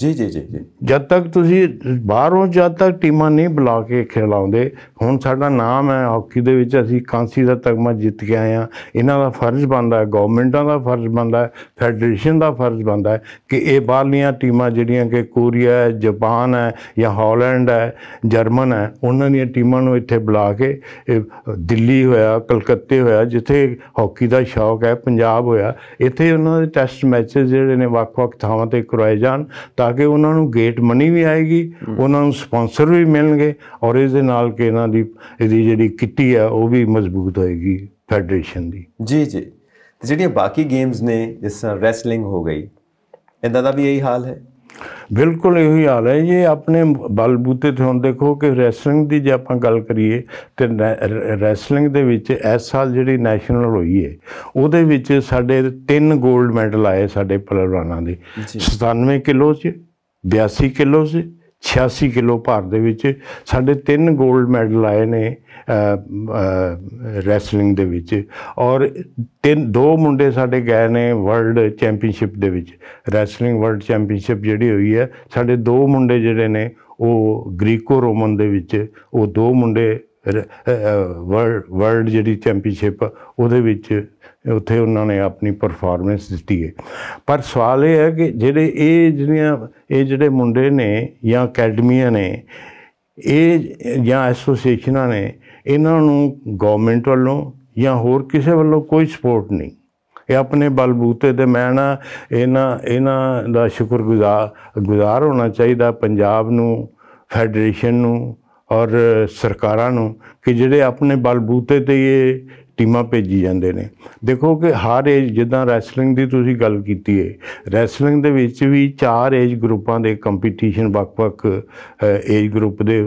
Speaker 2: ਜੀ ਜੀ ਜੀ ਜਦ ਤੱਕ ਤੁਸੀਂ ਬਾਹਰੋਂ ਜਦ ਤੱਕ ਟੀਮਾਂ ਨਹੀਂ ਬੁਲਾ ਕੇ ਖਿਲਾਉਂਦੇ ਹੁਣ ਸਾਡਾ ਨਾਮ ਹੈ ਹਾਕੀ ਦੇ ਵਿੱਚ ਅਸੀਂ ਕਾਂਸੀ ਦਾ ਤਗਮਾ ਜਿੱਤ ਕੇ ਆਏ ਆ ਇਹਨਾਂ ਦਾ ਫਰਜ਼ ਬਣਦਾ ਹੈ ਗਵਰਨਮੈਂਟਾਂ ਦਾ ਫਰਜ਼ ਬਣਦਾ ਹੈ ਫੈਡਰੇਸ਼ਨ ਦਾ ਫਰਜ਼ ਬਣਦਾ ਹੈ ਕਿ ਇਹ ਬਾਹਰਲੀਆਂ ਟੀਮਾਂ ਜਿਹੜੀਆਂ ਕਿ ਕੋਰੀਆ ਹੈ ਜਾਪਾਨ ਹੈ ਜਾਂ ਹਾਲੈਂਡ ਹੈ ਜਰਮਨ ਹੈ ਉਹਨਾਂ ਦੀਆਂ ਟੀਮਾਂ ਨੂੰ ਇੱਥੇ ਬੁਲਾ ਕੇ ਦਿੱਲੀ ਹੋਇਆ ਕਲਕੱਤੇ ਹੋਇਆ ਜਿੱਥੇ ਹਾਕੀ ਦਾ ਸ਼ੌਕ ਹੈ ਪੰਜਾਬ ਹੋਇਆ ਇੱਥੇ ਉਹਨਾਂ ਦੇ ਟੈਸਟ ਮੈਚਸ ਜਿਹੜੇ ਨੇ ਵੱਖ-ਵੱਖ ਥਾਵਾਂ ਤੇ ਕਰਵਾਏ ਲਗਾਏ ਜਾਣ ਤਾਂ ਕਿ ਉਹਨਾਂ ਨੂੰ ਗੇਟ ਮਨੀ ਵੀ ਆਏਗੀ ਉਹਨਾਂ ਨੂੰ ਸਪਾਂਸਰ ਵੀ ਮਿਲਣਗੇ ਔਰ ਇਸ ਦੇ ਨਾਲ ਕਿ ਇਹਨਾਂ ਦੀ ਇਹਦੀ ਜਿਹੜੀ ਕਿੱਟੀ ਆ ਉਹ ਵੀ ਮਜ਼ਬੂਤ ਹੋਏਗੀ ਫੈਡਰੇਸ਼ਨ ਦੀ ਜੀ ਜੀ ਤੇ ਜਿਹੜੀਆਂ ਬਾਕੀ ਗੇਮਸ ਨੇ ਜਿਸ
Speaker 1: ਤਰ੍ਹਾਂ ਰੈਸਲਿੰਗ ਹੋ ਗਈ ਇਹਦਾ ਦਾ ਵੀ ਇਹੀ ਹਾਲ ਹੈ
Speaker 2: ਬਿਲਕੁਲ ਇਹ ਹੀ ਹਾਲ ਹੈ ਜੀ ਆਪਣੇ ਬਲਬੂਤੇ ਤੇ ਹੁਣ ਦੇਖੋ ਕਿ ਰੈਸਲਿੰਗ ਦੀ ਜੇ ਆਪਾਂ ਗੱਲ ਕਰੀਏ ਤੇ ਰੈਸਲਿੰਗ ਦੇ ਵਿੱਚ ਇਸ ਸਾਲ ਜਿਹੜੀ ਨੈਸ਼ਨਲ ਹੋਈ ਹੈ ਉਹਦੇ ਵਿੱਚ ਸਾਡੇ 3 골ਡ ਮੈਡਲ ਆਏ ਸਾਡੇ ਪਲਵਾਨਾਂ ਦੇ 97 ਕਿਲੋ 'ਚ 82 ਕਿਲੋ 'ਚ 86 ਕਿਲੋ ਭਾਰ ਦੇ ਵਿੱਚ ਸਾਡੇ ਤਿੰਨ 골ਡ ਮੈਡਲ ਆਏ ਨੇ ਰੈਸਲਿੰਗ ਦੇ ਵਿੱਚ ਔਰ ਤਿੰਨ ਦੋ ਮੁੰਡੇ ਸਾਡੇ ਗਏ ਨੇ ਵਰਲਡ ਚੈਂਪੀਅਨਸ਼ਿਪ ਦੇ ਵਿੱਚ ਰੈਸਲਿੰਗ ਵਰਲਡ ਚੈਂਪੀਅਨਸ਼ਿਪ ਜਿਹੜੀ ਹੋਈ ਹੈ ਸਾਡੇ ਦੋ ਮੁੰਡੇ ਜਿਹੜੇ ਨੇ ਉਹ ਗ੍ਰੀਕੋ ਰੋਮਨ ਦੇ ਵਿੱਚ ਉਹ ਦੋ ਮੁੰਡੇ ਵਰਲਡ ਵਰਲਡ ਜਿਹੜੀ ਚੈਂਪੀਅਨਸ਼ਿਪ ਉਹਦੇ ਵਿੱਚ ਉੱਥੇ ਉਹਨਾਂ ਨੇ ਆਪਣੀ ਪਰਫਾਰਮੈਂਸ ਦਿੱਤੀ ਹੈ ਪਰ ਸਵਾਲ ਇਹ ਹੈ ਕਿ ਜਿਹੜੇ ਇਹ ਜਿਹੜੀਆਂ ਇਹ ਜਿਹੜੇ ਮੁੰਡੇ ਨੇ ਜਾਂ ਅਕੈਡਮੀਆਂ ਨੇ ਇਹ ਜਾਂ ਐਸੋਸੀਏਸ਼ਨਾਂ ਨੇ ਇਹਨਾਂ ਨੂੰ ਗਵਰਨਮੈਂਟ ਵੱਲੋਂ ਜਾਂ ਹੋਰ ਕਿਸੇ ਵੱਲੋਂ ਕੋਈ ਸਪੋਰਟ ਨਹੀਂ ਇਹ ਆਪਣੇ ਬਲਬੂਤੇ ਤੇ ਮੈਂ ਨਾ ਇਹਨਾਂ ਇਹਨਾਂ ਦਾ ਸ਼ੁਕਰਗੁਜ਼ਾਰ ਗੁਜ਼ਾਰ ਹੋਣਾ ਚਾਹੀਦਾ ਪੰਜਾਬ ਨੂੰ ਫੈਡਰੇਸ਼ਨ ਨੂੰ ਔਰ ਸਰਕਾਰਾਂ ਨੂੰ ਕਿ ਜਿਹੜੇ ਆਪਣੇ ਬਲਬੂਤੇ ਤੇ ਇਹ ਟੀਮਾਂ ਭੇਜੀ ਜਾਂਦੇ ਨੇ ਦੇਖੋ ਕਿ ਹਰ ਏਜ ਜਿੱਦਾਂ ਰੈਸਲਿੰਗ ਦੀ ਤੁਸੀਂ ਗੱਲ ਕੀਤੀ ਹੈ ਰੈਸਲਿੰਗ ਦੇ ਵਿੱਚ ਵੀ ਚਾਰ ਏਜ ਗਰੁੱਪਾਂ ਦੇ ਕੰਪੀਟੀਸ਼ਨ ਵੱਖ-ਵੱਖ ਏਜ ਗਰੁੱਪ ਦੇ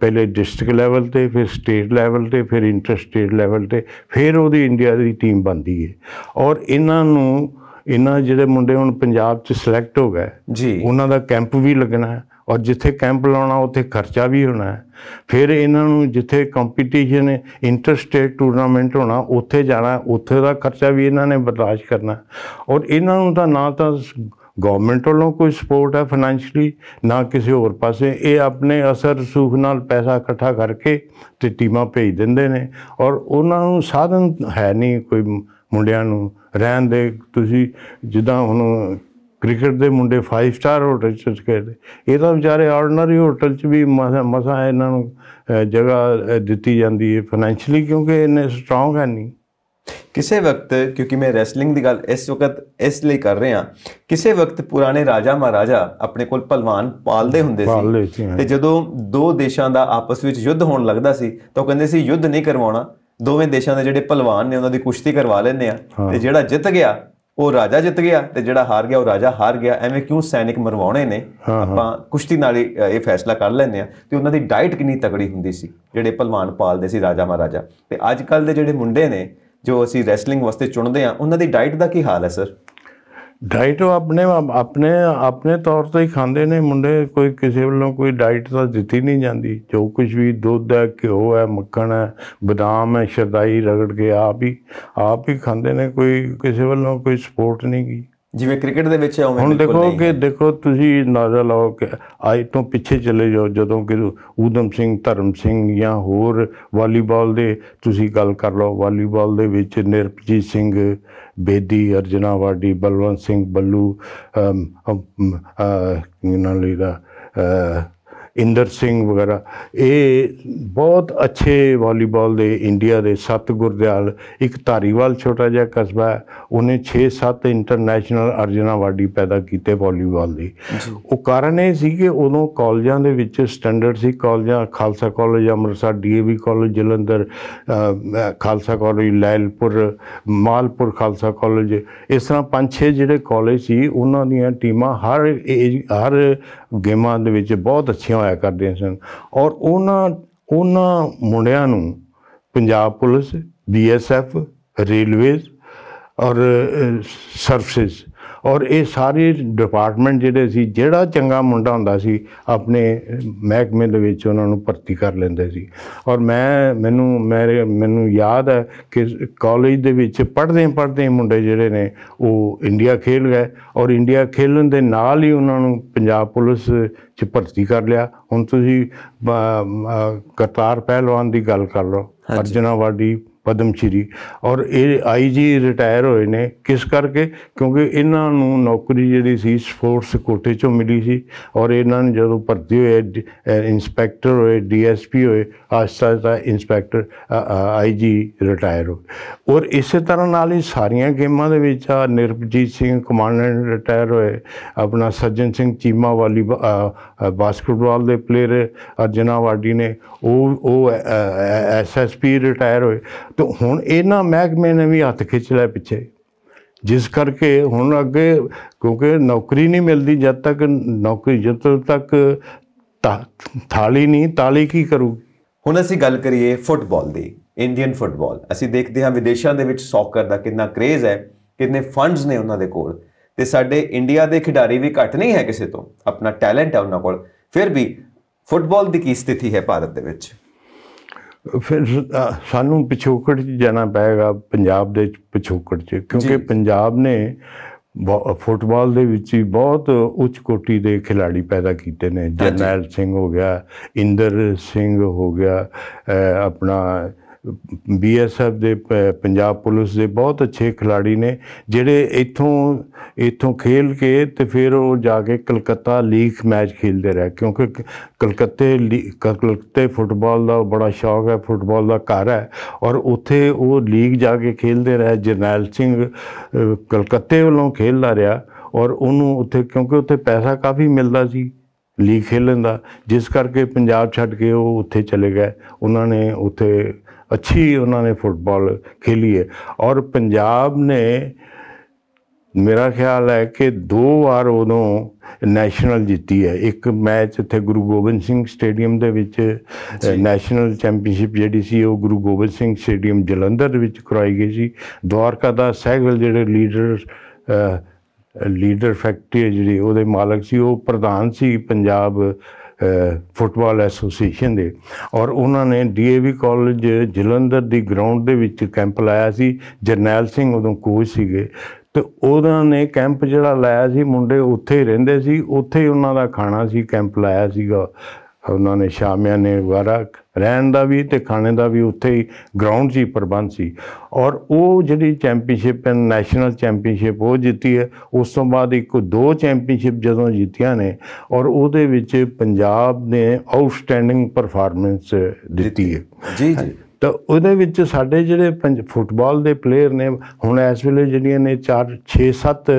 Speaker 2: ਪਹਿਲੇ ਡਿਸਟ੍ਰਿਕਟ ਲੈਵਲ ਤੇ ਫਿਰ ਸਟੇਟ ਲੈਵਲ ਤੇ ਫਿਰ ਇੰਟਰ ਸਟੇਟ ਲੈਵਲ ਤੇ ਫਿਰ ਉਹਦੀ ਇੰਡੀਆ ਦੀ ਟੀਮ ਬਣਦੀ ਹੈ ਔਰ ਇਹਨਾਂ ਨੂੰ ਇਹਨਾਂ ਜਿਹੜੇ ਮੁੰਡੇ ਹੁਣ ਪੰਜਾਬ 'ਚ ਸਿਲੈਕਟ ਹੋ ਗਏ ਜੀ ਉਹਨਾਂ ਦਾ ਕੈਂਪ ਵੀ ਲੱਗਣਾ ਹੈ ਔਰ ਜਿੱਥੇ ਕੈਂਪ ਲਾਉਣਾ ਉੱਥੇ ਖਰਚਾ ਵੀ ਹੋਣਾ ਹੈ ਫਿਰ ਇਹਨਾਂ ਨੂੰ ਜਿੱਥੇ ਕੰਪੀਟੀਸ਼ਨ ਇੰਟਰ ਸਟੇਟ ਟੂਰਨਾਮੈਂਟ ਹੋਣਾ ਉੱਥੇ ਜਾਣਾ ਉੱਥੇ ਦਾ ਖਰਚਾ ਵੀ ਇਹਨਾਂ ਨੇ ਬਰਦਾਸ਼ਤ ਕਰਨਾ ਔਰ ਇਹਨਾਂ ਨੂੰ ਤਾਂ ਨਾ ਤਾਂ ਗਵਰਨਮੈਂਟ ਵੱਲੋਂ ਕੋਈ ਸਪੋਰਟ ਹੈ ਫਾਈਨੈਂਸ਼ਲੀ ਨਾ ਕਿਸੇ ਹੋਰ ਪਾਸੇ ਇਹ ਆਪਣੇ ਅਸਰ ਸੁਖ ਨਾਲ ਪੈਸਾ ਇਕੱਠਾ ਕਰਕੇ ਤੇ ਟੀਮਾਂ ਭੇਜ ਦਿੰਦੇ ਨੇ ਔਰ ਉਹਨਾਂ ਨੂੰ ਸਾਧਨ ਹੈ ਨਹੀਂ ਕੋਈ ਮੁੰਡਿਆਂ ਨੂੰ ਰਹਿਣ ਦੇ ਤੁਸੀਂ ਜਿੱਦਾਂ ਹੁਣ ਕ੍ਰਿਕਟ ਦੇ ਮੁੰਡੇ 5 ਸਟਾਰ ਹੋਟਲ ਚ ਗਏ ਇਹ ਤਾਂ ਵਿਚਾਰੇ ਆਰਡੀਨਰੀ ਹੋਟਲ ਚ ਵੀ ਮਸਾ ਇਹਨਾਂ ਨੂੰ ਜਗ੍ਹਾ ਦਿੱਤੀ ਜਾਂਦੀ ਹੈ ਫਾਈਨੈਂਸ਼ਲੀ ਕਿਉਂਕਿ ਇਹਨੇ ਸਟਰੋਂਗ ਹੈ ਨਹੀਂ ਕਿਸੇ ਵਕਤ ਕਿਉਂਕਿ ਮੈਂ ਰੈਸਲਿੰਗ ਦੀ ਗੱਲ ਇਸ ਵਕਤ
Speaker 1: ਇਸ ਲਈ ਕਰ ਰਿਹਾ ਕਿਸੇ ਵਕਤ ਪੁਰਾਣੇ ਰਾਜਾ ਮਹਾਰਾਜਾ ਆਪਣੇ ਕੋਲ ਪਹਿਲਵਾਨ ਪਾਲਦੇ ਹੁੰਦੇ ਸੀ ਤੇ ਜਦੋਂ ਦੋ ਦੇਸ਼ਾਂ ਦਾ ਆਪਸ ਵਿੱਚ ਯੁੱਧ ਹੋਣ ਲੱਗਦਾ ਸੀ ਤਾਂ ਉਹ ਕਹਿੰਦੇ ਸੀ ਯੁੱਧ ਨਹੀਂ ਕਰਵਾਉਣਾ ਦੋਵੇਂ ਦੇਸ਼ਾਂ ਦੇ ਜਿਹੜੇ ਪਹਿਲਵਾਨ ਨੇ ਉਹਨਾਂ ਦੀ ਕੁਸ਼ਤੀ ਕਰਵਾ ਲੈਣੇ ਆ ਤੇ ਜਿਹੜਾ ਜਿੱਤ ਗਿਆ ਉਹ ਰਾਜਾ ਜਿੱਤ ਗਿਆ ਤੇ ਜਿਹੜਾ ਹਾਰ ਗਿਆ ਉਹ ਰਾਜਾ ਹਾਰ ਗਿਆ ਐਵੇਂ ਕਿਉਂ ਸੈਨਿਕ ਮਰਵਾਉਣੇ ਨੇ ਆਪਾਂ ਕੁਸ਼ਤੀ ਨਾਲ ਇਹ ਫੈਸਲਾ ਕਰ ਲੈਂਦੇ ਆ ਤੇ ਉਹਨਾਂ ਦੀ ਡਾਈਟ ਕਿੰਨੀ ਤਗੜੀ ਹੁੰਦੀ ਸੀ ਜਿਹੜੇ ਪਹਿਲਵਾਨ ਪਾਲਦੇ ਸੀ ਰਾਜਾ ਮਹਾਰਾਜਾ ਤੇ ਅੱਜ ਕੱਲ ਦੇ ਜਿਹੜੇ ਮੁੰਡੇ ਨੇ ਜੋ ਅਸੀਂ ਰੈਸਲਿੰਗ ਵਾਸਤੇ ਚੁਣਦੇ ਆ ਉਹਨਾਂ ਦੀ ਡਾਈਟ ਦਾ ਕੀ ਹਾਲ ਹੈ ਸਰ
Speaker 2: ਡਾਈਟ ਉਹ ਆਪਣੇ ਆਪਣੇ ਆਪਣੇ ਤੌਰ ਤੇ ਹੀ ਖਾਂਦੇ ਨੇ ਮੁੰਡੇ ਕੋਈ ਕਿਸੇ ਵੱਲੋਂ ਕੋਈ ਡਾਈਟ ਤਾਂ ਦਿੱਤੀ ਨਹੀਂ ਜਾਂਦੀ ਜੋ ਕੁਝ ਵੀ ਦੁੱਧ ਹੈ ਘਿਓ ਹੈ ਮੱਖਣ ਹੈ ਬਦਾਮ ਹੈ ਸ਼ਰਦਾਈ ਰਗੜ ਕੇ ਆਪ ਹੀ ਆਪ ਹੀ ਖਾਂਦੇ ਨੇ ਕੋਈ ਕਿਸੇ ਵੱਲੋਂ ਕੋਈ ਸਪੋਰਟ ਨਹੀਂ ਕੀ ਜਿਵੇਂ ਕ੍ਰਿਕਟ ਦੇ ਵਿੱਚ ਆਉਂਦੇ ਹੁਣ ਦੇਖੋ ਕਿ ਦੇਖੋ ਤੁਸੀਂ ਨਾਜ਼ਾ ਲਾਓ ਕਿ ਅੱਜ ਤੋਂ ਪਿੱਛੇ ਚਲੇ ਜਾਓ ਜਦੋਂ ਕਿ ਉਦਮ ਸਿੰਘ ਧਰਮ ਸਿੰਘ ਜਾਂ ਹੋਰ ਵਾਲੀਬਾਲ ਦੇ ਤੁਸੀਂ ਗੱਲ ਕਰ ਲਓ ਵਾਲੀਬਾਲ ਦੇ ਵਿੱਚ ਨਿਰਪਜੀਤ ਸਿੰਘ ਬੇਦੀ ਅਰਜਨਾ ਵਾਡੀ ਬਲਵੰਤ ਸਿੰਘ ਬੱਲੂ ਅ ਲਈ ਦਾ ਇੰਦਰ ਸਿੰਘ ਵਗੈਰਾ ਇਹ ਬਹੁਤ ਅੱਛੇ ਵਾਲੀਬਾਲ ਦੇ ਇੰਡੀਆ ਦੇ ਸੱਤ ਗੁਰਦਿਆਲ ਇੱਕ ਧਾਰੀਵਾਲ ਛੋਟਾ ਜਿਹਾ ਕਸਬਾ ਹੈ ਉਹਨੇ 6-7 ਇੰਟਰਨੈਸ਼ਨਲ ਅਰਜਨਾ ਵਾਡੀ ਪੈਦਾ ਕੀਤੇ ਵਾਲੀਬਾਲ ਦੀ ਉਹ ਕਾਰਨ ਇਹ ਸੀ ਕਿ ਉਦੋਂ ਕਾਲਜਾਂ ਦੇ ਵਿੱਚ ਸਟੈਂਡਰਡ ਸੀ ਕਾਲਜਾਂ Khalsa college Amritsar DAV college Jalandhar Khalsa college Lyallpur ਮਾਲਪੁਰ ਖਾਲਸਾ ਕਾਲਜ ਇਸ ਤਰ੍ਹਾਂ 5-6 ਜਿਹੜੇ ਕਾਲਜ ਸੀ ਉਹਨਾਂ ਦੀਆਂ ਟੀਮਾਂ ਹਰ ਹਰ ਗੇਮਾਂ ਦੇ ਵਿੱਚ ਬਹੁਤ ਅੱਛੇ ਹੋਇਆ ਕਰਦੇ ਸਨ ਔਰ ਉਹਨਾਂ ਉਹਨਾਂ ਮੁੰਡਿਆਂ ਨੂੰ ਪੰਜਾਬ ਪੁਲਿਸ ਬੀਐਸਐਫ ਰੇਲਵੇਜ਼ ਔਰ ਸਰਵਿਸਿਜ਼ ਔਰ ਇਹ ਸਾਰੇ ਡਿਪਾਰਟਮੈਂਟ ਜਿਹੜੇ ਸੀ ਜਿਹੜਾ ਚੰਗਾ ਮੁੰਡਾ ਹੁੰਦਾ ਸੀ ਆਪਣੇ ਮਹਿਕਮੇ ਦੇ ਵਿੱਚ ਉਹਨਾਂ ਨੂੰ ਭਰਤੀ ਕਰ ਲੈਂਦੇ ਸੀ ਔਰ ਮੈਂ ਮੈਨੂੰ ਮੇਰੇ ਮੈਨੂੰ ਯਾਦ ਹੈ ਕਿ ਕਾਲਜ ਦੇ ਵਿੱਚ ਪੜ੍ਹਦੇ ਪੜ੍ਹਦੇ ਮੁੰਡੇ ਜਿਹੜੇ ਨੇ ਉਹ ਇੰਡੀਆ ਖੇਲ ਗਏ ਔਰ ਇੰਡੀਆ ਖੇਲਣ ਦੇ ਨਾਲ ਹੀ ਉਹਨਾਂ ਨੂੰ ਪੰਜਾਬ ਪੁਲਿਸ ਚ ਭਰਤੀ ਕਰ ਲਿਆ ਹੁਣ ਤੁਸੀਂ ਕਰਤਾਰ ਪਹਿਲਵਾਨ ਦੀ ਗੱਲ ਕਰ ਲਓ ਅਰਜਨਾ ਵਾਡੀ ਪਦਮਚਰੀ ਔਰ ਇਹ ਆਈਜੀ ਰਿਟਾਇਰ ਹੋਏ ਨੇ ਕਿਸ ਕਰਕੇ ਕਿਉਂਕਿ ਇਹਨਾਂ ਨੂੰ ਨੌਕਰੀ ਜਿਹੜੀ ਸੀ ਸਪੋਰਟਸ ਕੋਟੇ ਚੋਂ ਮਿਲੀ ਸੀ ਔਰ ਇਹਨਾਂ ਨੇ ਜਦੋਂ ਭਰਤੀ ਹੋਏ ਇਨਸਪੈਕਟਰ ਹੋਏ ਡੀਐਸਪੀ ਹੋਏ ਆਸਤਾ ਆਸਤਾ ਇਨਸਪੈਕਟਰ ਆਈਜੀ ਰਿਟਾਇਰ ਹੋਏ ਔਰ ਇਸੇ ਤਰ੍ਹਾਂ ਨਾਲ ਹੀ ਸਾਰੀਆਂ ਗੇਮਾਂ ਦੇ ਵਿੱਚ ਆ ਨਿਰਪਜੀਤ ਸਿੰਘ ਕਮਾਂਡੈਂਟ ਰਿਟਾਇਰ ਹੋਏ ਆਪਣਾ ਸੱਜਣ ਸਿੰਘ ਚੀਮਾ ਵਾਲੀ ਬਾਸਕਟਬਾਲ ਦੇ ਪਲੇਅਰ ਅਰਜਨਾ ਵਾਡੀ ਨੇ ਉਹ ਉਹ ਐਸਐਸਪੀ ਰਿਟਾਇਰ ਹੋਏ ਤੇ ਹੁਣ ਇਹਨਾਂ ਮਹਿਕਮੇ ਨੇ ਵੀ ਹੱਥ ਖਿੱਚ ਲਿਆ ਪਿੱਛੇ ਜਿਸ ਕਰਕੇ ਹੁਣ ਅੱਗੇ ਕਿਉਂਕਿ ਨੌਕਰੀ ਨਹੀਂ ਮਿਲਦੀ ਜਦ ਤੱਕ ਨੌਕਰੀ ਜਦ ਤੱਕ ਥਾਲੀ ਨਹੀਂ ਤਾਲੀ ਕੀ ਕਰੂ ਹੁਣ ਅਸੀਂ ਗੱਲ ਕਰੀਏ ਫੁੱਟਬਾਲ ਦੀ ਇੰਡੀਅਨ
Speaker 1: ਫੁੱਟਬਾਲ ਅਸੀਂ ਦੇਖਦੇ ਹਾਂ ਵਿਦੇਸ਼ਾਂ ਦੇ ਵਿੱਚ ਸੌਕਰ ਦਾ ਕਿੰਨਾ ਕ੍ਰੇਜ਼ ਹੈ ਕਿੰਨੇ ਫੰਡਸ ਨੇ ਉਹਨਾਂ ਦੇ ਕੋਲ ਤੇ ਸਾਡੇ ਇੰਡੀਆ ਦੇ ਖਿਡਾਰੀ ਵੀ ਘੱਟ ਨਹੀਂ ਹੈ ਕਿਸੇ ਤੋਂ ਆਪਣਾ ਟੈਲੈਂਟ ਹੈ ਉਹਨਾਂ ਕੋਲ ਫਿਰ ਵੀ ਫੁੱਟਬਾਲ ਦੀ ਕੀ ਸਥਿਤੀ ਹੈ ਭਾਰਤ ਦੇ ਵਿੱਚ
Speaker 2: ਫਿਰ ਸਾਨੂੰ ਪਿਛੋਕੜ 'ਚ ਜਾਣਾ ਪਏਗਾ ਪੰਜਾਬ ਦੇ ਪਿਛੋਕੜ 'ਚ ਕਿਉਂਕਿ ਪੰਜਾਬ ਨੇ ਫੁੱਟਬਾਲ ਦੇ ਵਿੱਚ ਹੀ ਬਹੁਤ ਉੱਚ ਕੋਟੀ ਦੇ ਖਿਡਾਰੀ ਪੈਦਾ ਕੀਤੇ ਨੇ ਜਰਨੈਲ ਸਿੰਘ ਹੋ ਗਿਆ ਇੰਦਰ ਸਿੰਘ ਹੋ ਗਿਆ ਆਪਣਾ ਬੀਐਸਐਫ ਦੇ ਪੰਜਾਬ ਪੁਲਿਸ ਦੇ ਬਹੁਤ ਅੱਛੇ ਖਿਲਾੜੀ ਨੇ ਜਿਹੜੇ ਇੱਥੋਂ ਇੱਥੋਂ ਖੇਲ ਕੇ ਤੇ ਫਿਰ ਉਹ ਜਾ ਕੇ ਕਲਕੱਤਾ ਲੀਗ ਮੈਚ ਖੇਲਦੇ ਰਹੇ ਕਿਉਂਕਿ ਕਲਕੱਤੇ ਕਲਕੱਤੇ ਫੁੱਟਬਾਲ ਦਾ ਬੜਾ ਸ਼ੌਕ ਹੈ ਫੁੱਟਬਾਲ ਦਾ ਘਰ ਹੈ ਔਰ ਉੱਥੇ ਉਹ ਲੀਗ ਜਾ ਕੇ ਖੇਲਦੇ ਰਹੇ ਜਰਨੈਲ ਸਿੰਘ ਕਲਕੱਤੇ ਵੱਲੋਂ ਖੇਲਦਾ ਰਿਹਾ ਔਰ ਉਹਨੂੰ ਉੱਥੇ ਕਿਉਂਕਿ ਉੱਥੇ ਪੈਸਾ ਕਾਫੀ ਮਿਲਦਾ ਸੀ ਲੀਗ ਖੇਲਣ ਦਾ ਜਿਸ ਕਰਕੇ ਪੰਜਾਬ ਛੱਡ ਕੇ ਉਹ ਉੱਥੇ ਚਲੇ ਗਏ ਉਹਨਾਂ ਨੇ ਉੱਥੇ ਅੱਛੀ ਉਹਨਾਂ ਨੇ ਫੁੱਟਬਾਲ ਖੇਲੀ ਹੈ ਔਰ ਪੰਜਾਬ ਨੇ ਮੇਰਾ ਖਿਆਲ ਹੈ ਕਿ ਦੋ ਵਾਰ ਉਹਨੂੰ ਨੈਸ਼ਨਲ ਜਿੱਤੀ ਹੈ ਇੱਕ ਮੈਚ ਇੱਥੇ ਗੁਰੂ ਗੋਬਿੰਦ ਸਿੰਘ ਸਟੇਡੀਅਮ ਦੇ ਵਿੱਚ ਨੈਸ਼ਨਲ ਚੈਂਪੀਅਨਸ਼ਿਪ ਜਿਹੜੀ ਸੀ ਉਹ ਗੁਰੂ ਗੋਬਿੰਦ ਸਿੰਘ ਸਟੇਡੀਅਮ ਜਲੰਧਰ ਦੇ ਵਿੱਚ ਕਰਾਈ ਗਈ ਸੀ ਦਵਾਰਕਾ ਦਾ ਸਹਿਗਲ ਜਿਹੜੇ ਲੀਡਰ ਲੀਡਰ ਫੈਕਟਰੀ ਜਿਹੜੀ ਉਹਦੇ ਮਾਲਕ ਸੀ ਉਹ ਪ੍ਰਧਾਨ ਸੀ ਪੰਜਾਬ ਫੁੱਟਬਾਲ ਐਸੋਸੀਏਸ਼ਨ ਦੇ ਔਰ ਉਹਨਾਂ ਨੇ ਡੀਏਵੀ ਕਾਲਜ ਜਲੰਧਰ ਦੀ ਗਰਾਊਂਡ ਦੇ ਵਿੱਚ ਕੈਂਪ ਲਾਇਆ ਸੀ ਜਰਨੈਲ ਸਿੰਘ ਉਦੋਂ ਕੋਚ ਸੀਗੇ ਤੇ ਉਹਨਾਂ ਨੇ ਕੈਂਪ ਜਿਹੜਾ ਲਾਇਆ ਸੀ ਮੁੰਡੇ ਉੱਥੇ ਹੀ ਰਹਿੰਦੇ ਸੀ ਉੱਥੇ ਹੀ ਉਹਨਾਂ ਦਾ ਖਾਣਾ ਸੀ ਕੈਂਪ ਲਾਇਆ ਸੀਗਾ ਉਹਨਾਂ ਨੇ ਸ਼ਾਮਿਆਂ ਨੇ ਵਾਰਾ ਰਹਿਣ ਦਾ ਵੀ ਤੇ ਖਾਣੇ ਦਾ ਵੀ ਉੱਥੇ ਹੀ ਗਰਾਊਂਡ 'ਚ ਹੀ ਪ੍ਰਬੰਧ ਸੀ ਔਰ ਉਹ ਜਿਹੜੀ ਚੈਂਪੀਅਨਸ਼ਿਪ ਐ ਨੈਸ਼ਨਲ ਚੈਂਪੀਅਨਸ਼ਿਪ ਉਹ ਜਿੱਤੀ ਹੈ ਉਸ ਤੋਂ ਬਾਅਦ ਇੱਕ ਦੋ ਚੈਂਪੀਅਨਸ਼ਿਪ ਜਦੋਂ ਜਿੱਤੀਆਂ ਨੇ ਔਰ ਉਹਦੇ ਵਿੱਚ ਪੰਜਾਬ ਨੇ ਆਊਟਸਟੈਂਡਿੰਗ ਪਰਫਾਰਮੈਂਸ ਦਿੱਤੀ ਹੈ ਜੀ ਜੀ ਤਾਂ ਉਹਦੇ ਵਿੱਚ ਸਾਡੇ ਜਿਹੜੇ ਪੰਜ ਫੁੱਟਬਾਲ ਦੇ ਪਲੇਅਰ ਨੇ ਹੁਣ ਇਸ ਵੇਲੇ ਜਿਹੜੀਆਂ ਨੇ 4 6 7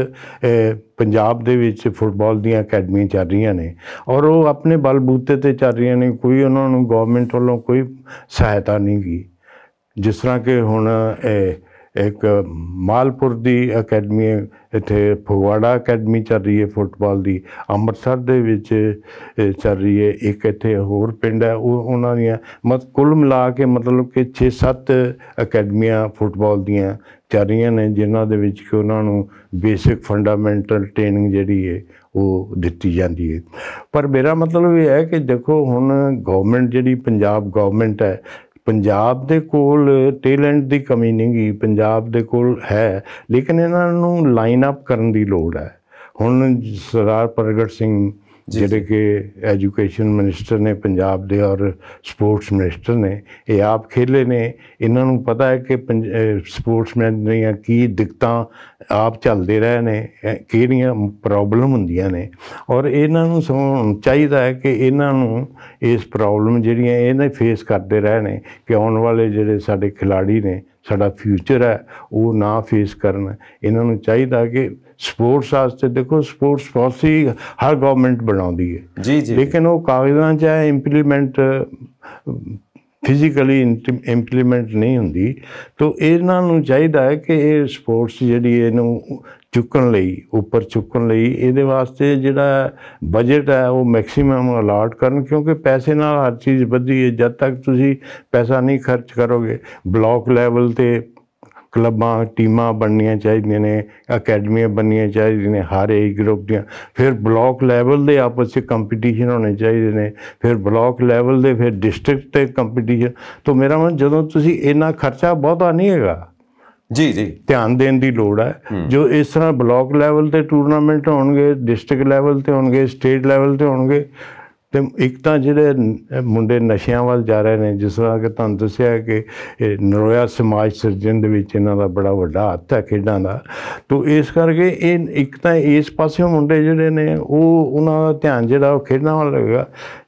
Speaker 2: ਪੰਜਾਬ ਦੇ ਵਿੱਚ ਫੁੱਟਬਾਲ ਦੀਆਂ ਅਕੈਡਮੀਆਂ ਚੱਲ ਰਹੀਆਂ ਨੇ ਔਰ ਉਹ ਆਪਣੇ ਬਲਬੂਤੇ ਤੇ ਚੱਲ ਰਹੀਆਂ ਨੇ ਕੋਈ ਉਹਨਾਂ ਨੂੰ ਗਵਰਨਮੈਂਟ ਵੱਲੋਂ ਕੋਈ ਸਹਾਇਤਾ ਨਹੀਂ ਗਈ ਜਿਸ ਤਰ੍ਹਾਂ ਕਿ ਹੁਣ ਇਹ ਇੱਕ ਮਾਲਪੁਰ ਦੀ ਅਕੈਡਮੀ ਇੱਥੇ ਫਗਵਾੜਾ ਅਕੈਡਮੀ ਚੱਲ ਰਹੀ ਹੈ ਫੁੱਟਬਾਲ ਦੀ ਅੰਮ੍ਰਿਤਸਰ ਦੇ ਵਿੱਚ ਚੱਲ ਰਹੀ ਹੈ ਇੱਕ ਇੱਥੇ ਹੋਰ ਪਿੰਡ ਹੈ ਉਹ ਉਹਨਾਂ ਦੀਆਂ ਮਤ ਕੁੱਲ ਮਿਲਾ ਕੇ ਮਤਲਬ ਕਿ 6-7 ਅਕੈਡਮੀਆਂ ਫੁੱਟਬਾਲ ਦੀਆਂ ਚੱਲ ਰਹੀਆਂ ਨੇ ਜਿਨ੍ਹਾਂ ਦੇ ਵਿੱਚ ਕਿ ਉਹਨਾਂ ਨੂੰ ਬੇਸਿਕ ਫੰਡਾਮੈਂਟਲ ਟ੍ਰੇਨਿੰਗ ਜਿਹੜੀ ਹੈ ਉਹ ਦਿੱਤੀ ਜਾਂਦੀ ਹੈ ਪਰ ਮੇਰਾ ਮਤਲਬ ਇਹ ਹੈ ਕਿ ਦੇਖੋ ਹੁਣ ਗਵਰਨਮੈਂਟ ਜਿਹੜੀ ਪੰਜਾਬ ਗਵਰਨਮੈਂਟ ਹੈ ਪੰਜਾਬ ਦੇ ਕੋਲ ਟੈਲੈਂਟ ਦੀ ਕਮੀ ਨਹੀਂ ਗਈ ਪੰਜਾਬ ਦੇ ਕੋਲ ਹੈ ਲੇਕਿਨ ਇਹਨਾਂ ਨੂੰ ਲਾਈਨ ਅਪ ਕਰਨ ਦੀ ਲੋੜ ਹੈ ਹੁਣ ਸਰਦਾਰ ਪ੍ਰਗਟ ਸਿੰਘ ਜਿਹੜੇ ਕਿ ਐਜੂਕੇਸ਼ਨ ਮਿਨਿਸਟਰ ਨੇ ਪੰਜਾਬ ਦੇ ਔਰ ਸਪੋਰਟਸ ਮਿਨਿਸਟਰ ਨੇ ਇਹ ਆਪ ਖੇਲੇ ਨੇ ਇਹਨਾਂ ਨੂੰ ਪਤਾ ਹੈ ਕਿ ਸਪੋਰਟਸਮੈਨ ਦੀਆਂ ਕੀ ਦਿੱਕਤਾਂ ਆਪ ਚੱਲਦੇ ਰਹੇ ਨੇ ਕਿਹੜੀਆਂ ਪ੍ਰੋਬਲਮ ਹੁੰਦੀਆਂ ਨੇ ਔਰ ਇਹਨਾਂ ਨੂੰ ਚਾਹੀਦਾ ਹੈ ਕਿ ਇਹਨਾਂ ਨੂੰ ਇਸ ਪ੍ਰੋਬਲਮ ਜਿਹੜੀਆਂ ਇਹਨੇ ਫੇਸ ਕਰਦੇ ਰਹੇ ਨੇ ਕਿ ਆਉਣ ਵਾਲੇ ਜਿਹੜੇ ਸਾਡੇ ਖਿਡਾਰੀ ਨੇ ਸਾਡਾ ਫਿਊਚਰ ਹੈ ਉਹ ਨਾ ਫੇਸ ਕਰਨ ਇਹਨਾਂ ਨੂੰ ਚਾਹੀਦਾ ਕਿ ਸਪੋਰਟਸ ਵਾਸਤੇ ਦੇਖੋ ਸਪੋਰਟਸ ਪਾਲਿਸੀ ਹਰ ਗਵਰਨਮੈਂਟ ਬਣਾਉਂਦੀ ਹੈ ਜੀ ਜੀ ਲੇਕਿਨ ਉਹ ਕਾਗਜ਼ਾਂ 'ਚ ਹੈ ਇੰਪਲੀਮੈਂਟ ਫਿਜ਼ੀਕਲੀ ਇੰਪਲੀਮੈਂਟ ਨਹੀਂ ਹੁੰਦੀ ਤਾਂ ਇਹਨਾਂ ਨੂੰ ਚਾਹੀਦਾ ਹੈ ਕਿ ਇਹ ਸਪੋਰਟਸ ਜਿਹੜੀ ਇਹਨੂੰ ਚੁੱਕਣ ਲਈ ਉੱਪਰ ਚੁੱਕਣ ਲਈ ਇਹਦੇ ਵਾਸਤੇ ਜਿਹੜਾ ਬਜਟ ਹੈ ਉਹ ਮੈਕਸਿਮਮ ਅਲਾਟ ਕਰਨ ਕਿਉਂਕਿ ਪੈਸੇ ਨਾਲ ਹਰ ਚੀਜ਼ ਵਧਦੀ ਹੈ ਜਦ ਤੱਕ ਤੁਸੀਂ ਪੈਸਾ ਨਹੀਂ ਖਰਚ ਕਰੋਗੇ ਬਲਾਕ ਲੈਵਲ ਤੇ ਕਲੱਬਾਂ ਟੀਮਾਂ ਬਣਨੀਆਂ ਚਾਹੀਦੀਆਂ ਨੇ ਅਕੈਡਮੀਆਂ ਬਣਨੀਆਂ ਚਾਹੀਦੀਆਂ ਨੇ ਹਰ ਏਜ ਗਰੁੱਪ ਦੀਆਂ ਫਿਰ ਬਲਾਕ ਲੈਵਲ ਦੇ ਆਪਸ ਵਿੱਚ ਕੰਪੀਟੀਸ਼ਨ ਹੋਣੇ ਚਾਹੀਦੇ ਨੇ ਫਿਰ ਬਲਾਕ ਲੈਵਲ ਦੇ ਫਿਰ ਡਿਸਟ੍ਰਿਕਟ ਤੇ ਕੰਪੀਟੀਸ਼ਨ ਤੋਂ ਮੇਰਾ ਮਨ ਜਦੋਂ ਤੁਸੀਂ ਇੰਨਾ ਖਰਚਾ ਬਹੁਤਾ ਨਹੀਂ ਹੈਗਾ ਜੀ ਜੀ ਧਿਆਨ ਦੇਣ ਦੀ ਲੋੜ ਹੈ ਜੋ ਇਸ ਤਰ੍ਹਾਂ ਬਲਾਕ ਲੈਵਲ ਤੇ ਟੂਰਨਾਮੈਂਟ ਹੋਣਗੇ ਡਿਸਟ੍ਰਿਕਟ ਲੈਵਲ ਤੇ ਹੋਣਗੇ ਸਟੇਟ ਲੈਵਲ ਤੇ ਹੋਣਗੇ ਤੇ ਇੱਕ ਤਾਂ ਜਿਹੜੇ ਮੁੰਡੇ ਨਸ਼ਿਆਂ ਵੱਲ ਜਾ ਰਹੇ ਨੇ ਜਿਸ ਤਰ੍ਹਾਂ ਕਿ ਤੁਹਾਨੂੰ ਦੱਸਿਆ ਕਿ ਨਰੋਇਆ ਸਮਾਜ ਸਿਰਜਣ ਦੇ ਵਿੱਚ ਇਹਨਾਂ ਦਾ ਬੜਾ ਵੱਡਾ ਹੱਥ ਹੈ ਖੇਡਾਂ ਦਾ ਤੋਂ ਇਸ ਕਰਕੇ ਇਹ ਇੱਕ ਤਾਂ ਇਸ ਪਾਸਿਓਂ ਮੁੰਡੇ ਜਿਹੜੇ ਨੇ ਉਹ ਉਹਨਾਂ ਦਾ ਧਿਆਨ ਜਿਹੜਾ ਉਹ ਖੇਡਾਂ ਵੱਲ ਲੱਗੇਗਾ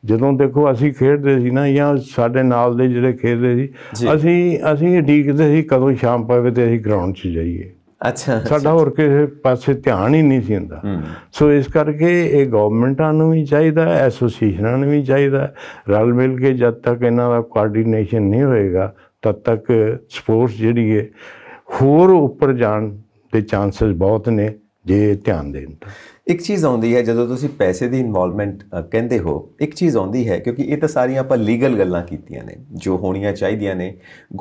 Speaker 2: ਜਦੋਂ ਦੇਖੋ ਅਸੀਂ ਖੇਡਦੇ ਸੀ ਨਾ ਜਾਂ ਸਾਡੇ ਨਾਲ ਦੇ ਜਿਹੜੇ ਖੇਡਦੇ ਸੀ ਅਸੀਂ ਅਸੀਂ ਡੀਕਦੇ ਸੀ ਕਦੋਂ ਸ਼ਾਮ ਪਵੇ ਤੇ ਅਸੀਂ ਗਰਾਊਂਡ 'ਚ ਜਾਈਏ
Speaker 1: ਅੱਛਾ ਸਾਡਾ ਹੋਰ
Speaker 2: ਕਿਸੇ ਪਾਸੇ ਧਿਆਨ ਹੀ ਨਹੀਂ ਸੀ ਹੁੰਦਾ ਸੋ ਇਸ ਕਰਕੇ ਇਹ ਗਵਰਨਮੈਂਟਾਂ ਨੂੰ ਵੀ ਚਾਹੀਦਾ ਐਸੋਸੀਏਸ਼ਨਾਂ ਨੂੰ ਵੀ ਚਾਹੀਦਾ ਰਲ ਮਿਲ ਕੇ ਜਦ ਤੱਕ ਇਹਨਾਂ ਦਾ ਕੋਆਰਡੀਨੇਸ਼ਨ ਨਹੀਂ ਹੋਏਗਾ ਤਦ ਤੱਕ ਸਪੋਰਟਸ ਜਿਹੜੀ ਹੈ ਹੋਰ ਉੱਪਰ ਜਾਣ ਦੇ ਚਾਂਸਸ ਬਹੁਤ ਨੇ ਜੇ ਧਿਆਨ ਦੇਣ ਤਾਂ
Speaker 1: ਇੱਕ ਚੀਜ਼ ਆਉਂਦੀ ਹੈ ਜਦੋਂ ਤੁਸੀਂ ਪੈਸੇ ਦੀ ਇਨਵੋਲਵਮੈਂਟ ਕਹਿੰਦੇ ਹੋ ਇੱਕ ਚੀਜ਼ ਆਉਂਦੀ ਹੈ ਕਿਉਂਕਿ ਇਹ ਤਾਂ ਸਾਰੀਆਂ ਆਪਾਂ ਲੀਗਲ ਗੱਲਾਂ ਕੀਤੀਆਂ ਨੇ ਜੋ ਹੋਣੀਆਂ ਚਾਹੀਦੀਆਂ ਨੇ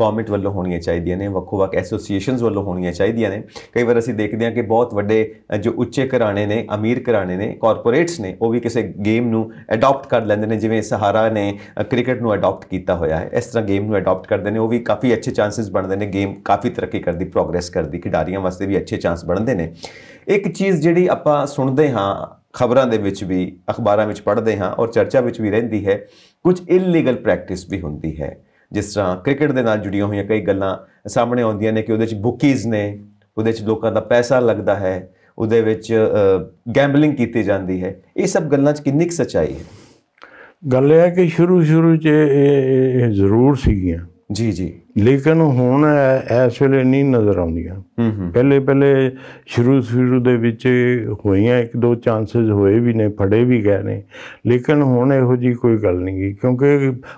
Speaker 1: ਗਵਰਨਮੈਂਟ ਵੱਲੋਂ ਹੋਣੀਆਂ ਚਾਹੀਦੀਆਂ ਨੇ ਵੱਖੋ-ਵੱਖ ਐਸੋਸੀਏਸ਼ਨਸ ਵੱਲੋਂ ਹੋਣੀਆਂ ਚਾਹੀਦੀਆਂ ਨੇ ਕਈ ਵਾਰ ਅਸੀਂ ਦੇਖਦੇ ਹਾਂ ਕਿ ਬਹੁਤ ਵੱਡੇ ਜੋ ਉੱਚੇ ਘਰਾਣੇ ਨੇ ਅਮੀਰ ਘਰਾਣੇ ਨੇ ਕਾਰਪੋਰੇਟਸ ਨੇ ਉਹ ਵੀ ਕਿਸੇ ਗੇਮ ਨੂੰ ਅਡਾਪਟ ਕਰ ਲੈਂਦੇ ਨੇ ਜਿਵੇਂ ਸਹਾਰਾ ਨੇ ਕ੍ਰਿਕਟ ਨੂੰ ਅਡਾਪਟ ਕੀਤਾ ਹੋਇਆ ਹੈ ਇਸ ਤਰ੍ਹਾਂ ਗੇਮ ਨੂੰ ਅਡਾਪਟ ਕਰਦੇ ਨੇ ਉਹ ਵੀ ਕਾਫੀ ਅੱਛੇ ਚਾਂਸਸ ਬਣਦੇ ਨੇ ਗੇਮ ਕਾਫੀ ਤਰੱਕੀ ਕਰਦੀ ਪ੍ਰੋਗਰੈਸ ਕਰਦੀ ਖਿਡਾਰੀਆਂ ਵਾਸਤੇ ਵੀ ਅੱਛੇ ਚਾਂਸ ਬਣਦੇ ਨੇ ਇੱਕ ਚੀਜ਼ ਜਿਹੜੀ ਆਪਾਂ ਸੁਣ ਸੁਣਦੇ ਹਾਂ ਖਬਰਾਂ ਦੇ ਵਿੱਚ ਵੀ ਅਖਬਾਰਾਂ ਵਿੱਚ ਪੜ੍ਹਦੇ ਹਾਂ ਔਰ ਚਰਚਾ ਵਿੱਚ ਵੀ ਰਹਿੰਦੀ ਹੈ ਕੁਝ ਇਲੀਗਲ ਪ੍ਰੈਕਟਿਸ ਵੀ ਹੁੰਦੀ ਹੈ ਜਿਸ ਤਰ੍ਹਾਂ ਕ੍ਰਿਕਟ ਦੇ ਨਾਲ ਜੁੜੀਆਂ ਹੋਈਆਂ ਕਈ ਗੱਲਾਂ ਸਾਹਮਣੇ ਆਉਂਦੀਆਂ ਨੇ ਕਿ ਉਹਦੇ ਵਿੱਚ ਬੁਕੀਜ਼ ਨੇ ਉਹਦੇ ਵਿੱਚ ਲੋਕਾਂ ਦਾ ਪੈਸਾ ਲੱਗਦਾ ਹੈ ਉਹਦੇ ਵਿੱਚ ਗੈਂਬਲਿੰਗ ਕੀਤੀ ਜਾਂਦੀ ਹੈ ਇਹ ਸਭ ਗੱਲਾਂ 'ਚ ਕਿੰਨੀ ਸੱਚਾਈ ਹੈ
Speaker 2: ਗੱਲ ਇਹ ਹੈ ਕਿ ਸ਼ੁਰੂ ਸ਼ੁਰੂ 'ਚ ਇਹ ਜ਼ਰੂਰ ਸੀਗੀਆਂ ਜੀ ਜੀ ਲੇਕਿਨ ਹੁਣ ਇਸ ਵੇਲੇ ਨਹੀਂ ਨਜ਼ਰ ਆਉਂਦੀਆਂ ਪਹਿਲੇ ਪਹਿਲੇ ਸ਼ੁਰੂ ਸ਼ੁਰੂ ਦੇ ਵਿੱਚ ਹੋਈਆਂ ਇੱਕ ਦੋ ਚਾਂਸਸ ਹੋਏ ਵੀ ਨੇ ਫੜੇ ਵੀ ਗਏ ਨੇ ਲੇਕਿਨ ਹੁਣ ਇਹੋ ਜੀ ਕੋਈ ਗੱਲ ਨਹੀਂ ਗਈ ਕਿਉਂਕਿ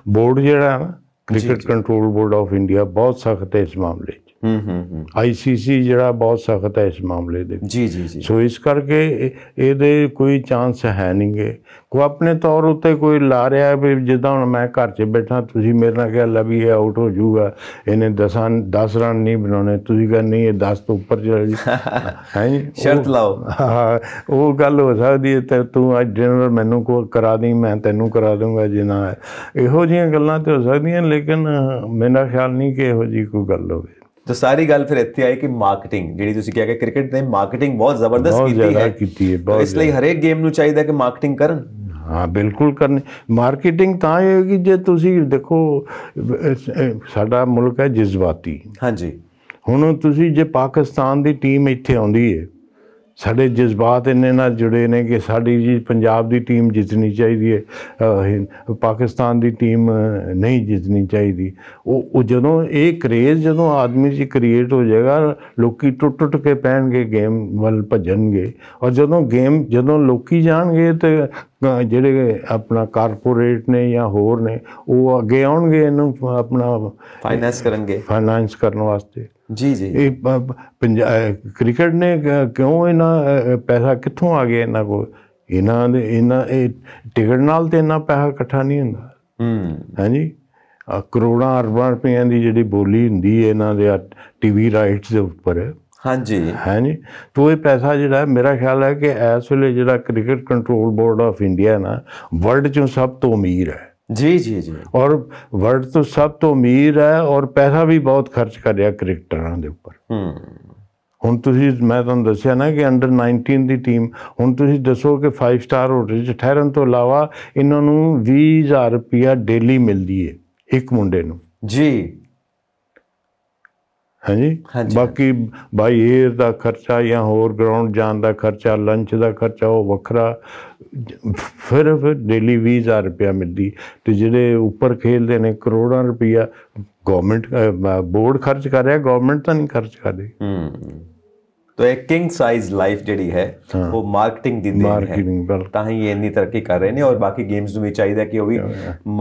Speaker 2: ਬੋਰਡ ਜਿਹੜਾ ਹੈ ਨਾ cricket control board of India ਬਹੁਤ ਸਖਤ ਹੈ ਇਸ ਮਾਮਲੇ ਹੂੰ ਹੂੰ ਆਈਸੀਸੀ ਜਿਹੜਾ ਬਹੁਤ ਸਖਤ ਹੈ ਇਸ ਮਾਮਲੇ ਦੇ ਜੀ ਜੀ ਜੀ ਸੋ ਇਸ ਕਰਕੇ ਇਹਦੇ ਕੋਈ ਚਾਂਸ ਹੈ ਨਹੀਂਗੇ ਕੋ ਆਪਣੇ ਤੌਰ ਉੱਤੇ ਕੋਈ ਲਾ ਰਿਹਾ ਵੀ ਜਿੱਦਾਂ ਹੁਣ ਮੈਂ ਘਰ 'ਚ ਬੈਠਾ ਤੁਸੀਂ ਮੇਰੇ ਨਾਲ ਕਿਹਾ ਲਵੀ ਹੈ ਆਊਟ ਹੋ ਜਾਊਗਾ ਇਹਨੇ ਦਸਾਂ 10 ਰਨ ਨਹੀਂ ਬਣਾਉਣੇ ਤੁਸੀਂ ਕਹਿੰਦੇ ਨਹੀਂ ਇਹ 10 ਤੋਂ ਉੱਪਰ ਚਲੇ ਜੀ ਹੈ ਸ਼ਰਤ ਲਾਓ ਹਾਂ ਉਹ ਗੱਲ ਹੋ ਸਕਦੀ ਹੈ ਤੇ ਤੂੰ ਅੱਜ ਡਿਨਰ ਮੈਨੂੰ ਕੋ ਕਰਾ ਦੇ ਮੈਂ ਤੈਨੂੰ ਕਰਾ ਦੂੰਗਾ ਜੇ ਨਾ ਇਹੋ ਜੀਆਂ ਗੱਲਾਂ ਤੇ ਹੋ ਸਕਦੀਆਂ ਲੇਕਿਨ ਮੇਰਾ ਖਿਆਲ ਨਹੀਂ ਕਿ ਇਹੋ ਜੀ ਕੋਈ
Speaker 1: ਗੱਲ ਹੋਵੇ ਤਾਂ ਸਾਰੀ ਗੱਲ ਫਿਰ ਇੱਥੇ ਆਈ ਕਿ ਮਾਰਕੀਟਿੰਗ ਜਿਹੜੀ ਤੁਸੀਂ ਕਿਹਾ ਕਿ ਕ੍ਰਿਕਟ ਨੇ ਮਾਰਕੀਟਿੰਗ ਬਹੁਤ ਜ਼ਬਰਦਸਤ ਕੀਤੀ ਹੈ
Speaker 2: ਕੀਤੀ ਹੈ ਬਹੁਤ ਇਸ ਲਈ ਹਰੇਕ ਗੇਮ ਨੂੰ ਚਾਹੀਦਾ ਕਿ ਮਾਰਕੀਟਿੰਗ ਕਰਨ ਹਾਂ ਬਿਲਕੁਲ ਕਰਨੀ ਮਾਰਕੀਟਿੰਗ ਤਾਂ ਹੈ ਕਿ ਜੇ ਤੁਸੀਂ ਦੇਖੋ ਸਾਡਾ ਮੁਲਕ ਹੈ ਜਜ਼ਬਾਤੀ ਹਾਂਜੀ ਹੁਣ ਤੁਸੀਂ ਜੇ ਪਾਕਿਸਤਾਨ ਦੀ ਟੀਮ ਇੱਥੇ ਆਉਂਦੀ ਹੈ ਸਾਡੇ ਜਜ਼ਬਾਤ ਇੰਨੇ ਨਾਲ ਜੁੜੇ ਨੇ ਕਿ ਸਾਡੀ ਜੀ ਪੰਜਾਬ ਦੀ ਟੀਮ ਜਿੱਤਣੀ ਚਾਹੀਦੀ ਹੈ ਪਾਕਿਸਤਾਨ ਦੀ ਟੀਮ ਨਹੀਂ ਜਿੱਤਣੀ ਚਾਹੀਦੀ ਉਹ ਜਦੋਂ ਇਹ ਕਰੇਜ਼ ਜਦੋਂ ਆਦਮੀ ਜੀ ਕ੍ਰੀਏਟ ਹੋ ਜਾਏਗਾ ਲੋਕੀ ਟੁੱਟ ਟੁੱਟ ਕੇ ਪੈਣਗੇ ਗੇਮ ਵੱਲ ਭਜਣਗੇ ਔਰ ਜਦੋਂ ਗੇਮ ਜਦੋਂ ਲੋਕੀ ਜਾਣਗੇ ਤੇ ਜਿਹੜੇ ਆਪਣਾ ਕਾਰਪੋਰੇਟ ਨੇ ਜਾਂ ਹੋਰ ਨੇ ਉਹ ਅੱਗੇ ਆਉਣਗੇ ਇਹਨੂੰ ਆਪਣਾ ਫਾਈਨਾਂਸ ਕਰਨਗੇ ਫਾਈਨਾਂਸ ਕਰਨ ਵਾਸਤੇ ਜੀ ਜੀ ਇਹ ਪੰਜਾਬ ਕ੍ਰਿਕਟ ਨੇ ਕਿਉਂ ਇਹਨਾਂ ਪੈਸਾ ਕਿੱਥੋਂ ਆ ਗਿਆ ਇਹਨਾਂ ਕੋਲ ਇਹਨਾਂ ਦੇ ਇਹਨਾਂ ਇਹ ਟਿਕਟ ਨਾਲ ਤੇ ਇਹਨਾਂ ਪੈਸਾ ਇਕੱਠਾ ਨਹੀਂ ਹੁੰਦਾ ਹੂੰ ਹਾਂਜੀ ਕਰੋੜਾਂ ਅਰਬਾਂ ਰੁਪਈਆਂ ਦੀ ਜਿਹੜੀ ਬੋਲੀ ਹੁੰਦੀ ਹੈ ਇਹਨਾਂ ਦੇ ਟੀਵੀ ਰਾਈਟਸ ਦੇ ਉੱਪਰ ਹਾਂਜੀ ਹਾਂਜੀ ਤੋਂ ਇਹ ਪੈਸਾ ਜਿਹੜਾ ਮੇਰਾ ਖਿਆਲ ਹੈ ਕਿ ਇਸ ਵੇਲੇ ਜਿਹੜਾ cricket control board of India ਨਾ ਵਰਲਡ ਚੋਂ ਸਭ ਤੋਂ ਅਮੀਰ ਹੈ ਜੀ ਜੀ ਜੀ ਔਰ ਵਰਡ ਤੋਂ ਸਭ ਤੋਂ ਅਮੀਰ ਹੈ ਔਰ ਪੈਸਾ ਵੀ ਬਹੁਤ ਖਰਚ ਕਰਿਆ ਕ੍ਰਿਕਟਰਾਂ ਦੇ ਉੱਪਰ ਹੂੰ ਹੁਣ ਤੁਸੀਂ ਮੈਂ ਤੁਹਾਨੂੰ ਦੱਸਿਆ ਨਾ ਕਿ ਅੰਡਰ 19 ਦੀ ਟੀਮ ਹੁਣ ਤੁਸੀਂ ਦੱਸੋ ਕਿ 5 ਸਟਾਰ ਹੋਟਲ 'ਚ ਠਹਿਰਨ ਤੋਂ ਇਲਾਵਾ ਇਹਨਾਂ ਨੂੰ 20000 ਰੁਪਿਆ ਡੇਲੀ ਮਿਲਦੀ ਹੈ ਇੱਕ ਮੁੰਡੇ ਨੂੰ ਜੀ ਹਾਂਜੀ ਬਾਕੀ ਬਾਈ 에ਅਰ ਦਾ ਖਰਚਾ ਜਾਂ ਹੋਰ ਗਰਾਊਂਡ ਜਾਣ ਦਾ ਖਰਚਾ ਲੰਚ ਦਾ ਖਰਚਾ ਉਹ ਵੱਖਰਾ ਫਿਰ ਡੇਲੀ 20000 ਰੁਪਿਆ ਮਿਲਦੀ ਤੇ ਜਿਹੜੇ ਉੱਪਰ ਖੇਲਦੇ ਨੇ ਕਰੋੜਾਂ ਰੁਪਿਆ ਗਵਰਨਮੈਂਟ ਬੋਰਡ ਖਰਚ ਕਰ ਰਿਹਾ ਗਵਰਨਮੈਂਟ ਤਾਂ ਨਹੀਂ ਖਰਚ ਕਰਦੀ ਹੂੰ
Speaker 1: ਤੋ ਇਹ ਕਿੰਗ ਸਾਈਜ਼ ਲਾਈਫ ਜਿਹੜੀ ਹੈ ਉਹ ਮਾਰਕੀਟਿੰਗ ਦੀ ਦੇਣ ਹੈ ਤਾਂ ਹੀ ਇਹ ਇੰਨੀ ਤਰੱਕੀ ਕਰ ਰਹੇ ਨੇ ਔਰ ਬਾਕੀ ਗੇਮਸ ਨੂੰ ਵੀ ਚਾਹੀਦਾ ਕਿ ਉਹ ਵੀ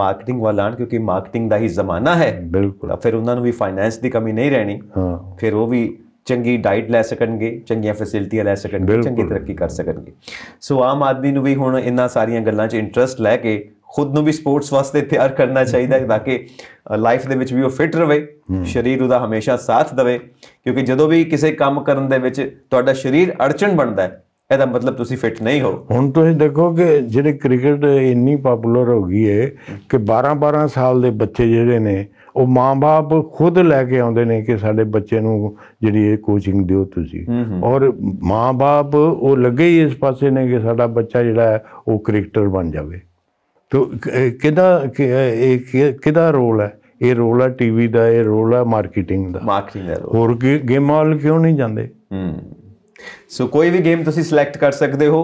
Speaker 1: ਮਾਰਕੀਟਿੰਗ ਵਾਲਾ ਆਣ ਕਿਉਂਕਿ ਮਾਰਕੀਟਿੰਗ ਦਾ ਹੀ ਜ਼ਮਾਨਾ ਹੈ ਬਿਲਕੁਲ ਫਿਰ ਉਹਨਾਂ ਨੂੰ ਵੀ ਫਾਈਨੈਂਸ ਦੀ ਕਮੀ ਨਹੀਂ ਰਹਿਣੀ ਹਾਂ ਫਿਰ ਉਹ ਵੀ ਚੰਗੀ ਡਾਈਟ ਲੈ ਸਕਣਗੇ ਚੰਗੀਆਂ ਫੈਸਿਲਿਟੀਆਂ ਲੈ ਸਕਣਗੇ ਚੰਗੀ ਤਰੱਕੀ ਕਰ ਸਕਣਗੇ ਸੋ ਆਮ ਆਦਮੀ ਨੂੰ ਵੀ ਹੁਣ ਇੰਨਾ ਸਾਰੀਆਂ ਗੱਲਾਂ 'ਚ ਇੰਟਰਸਟ ਲੈ ਕੇ ਖੁਦ ਨੂੰ ਵੀ ਸਪੋਰਟਸ ਵਾਸਤੇ ਤਿਆਰ ਕਰਨਾ ਚਾਹੀਦਾ ਹੈ ਤਾਂ ਕਿ ਲਾਈਫ ਦੇ ਵਿੱਚ ਵੀ ਉਹ ਫਿਟ ਰਵੇ ਸਰੀਰ ਉਹਦਾ ਹਮੇਸ਼ਾ ਸਾਥ ਦੇਵੇ ਕਿਉਂਕਿ ਜਦੋਂ ਵੀ ਕਿਸੇ ਕੰਮ ਕਰਨ ਦੇ ਵਿੱਚ ਤੁਹਾਡਾ ਸਰੀਰ ਅੜਚਣ ਬਣਦਾ ਹੈ ਇਹਦਾ ਮਤਲਬ ਤੁਸੀਂ ਫਿੱਟ ਨਹੀਂ ਹੋ
Speaker 2: ਹੁਣ ਤੁਸੀਂ ਦੇਖੋ ਕਿ ਜਿਹੜੇ ਕ੍ਰਿਕਟ ਇੰਨੀ ਪਪੂਲਰ ਹੋ ਗਈ ਹੈ ਕਿ 12-12 ਸਾਲ ਦੇ ਬੱਚੇ ਜਿਹੜੇ ਨੇ ਉਹ ਮਾਪੇ ਖੁਦ ਲੈ ਕੇ ਆਉਂਦੇ ਨੇ ਕਿ ਸਾਡੇ ਬੱਚੇ ਨੂੰ ਜਿਹੜੀ ਇਹ ਕੋਚਿੰਗ ਦਿਓ ਤੁਸੀਂ ਔਰ ਮਾਪੇ ਉਹ ਲੱਗੇ ਹੀ ਇਸ ਪਾਸੇ ਨੇ ਕਿ ਸਾਡਾ ਬੱਚਾ ਜਿਹੜਾ ਹੈ ਉਹ ਕ੍ਰਿਕਟਰ ਬਣ ਜਾਵੇ ਤੋ ਕਿਹਦਾ ਇਹ ਕਿਹਦਾ ਰੋਲ ਹੈ ਇਹ ਰੋਲ ਆ ਟੀਵੀ ਦਾ ਇਹ ਰੋਲ ਆ ਮਾਰਕੀਟਿੰਗ ਦਾ ਮਾਰਕੀਟਿੰਗ ਦਾ ਹੋਰ ਗੇਮ ਹਾਲ ਕਿਉਂ ਨਹੀਂ ਜਾਂਦੇ ਹੂੰ ਸੋ ਕੋਈ ਵੀ ਗੇਮ ਤੁਸੀਂ
Speaker 1: ਸਿਲੈਕਟ ਕਰ ਸਕਦੇ ਹੋ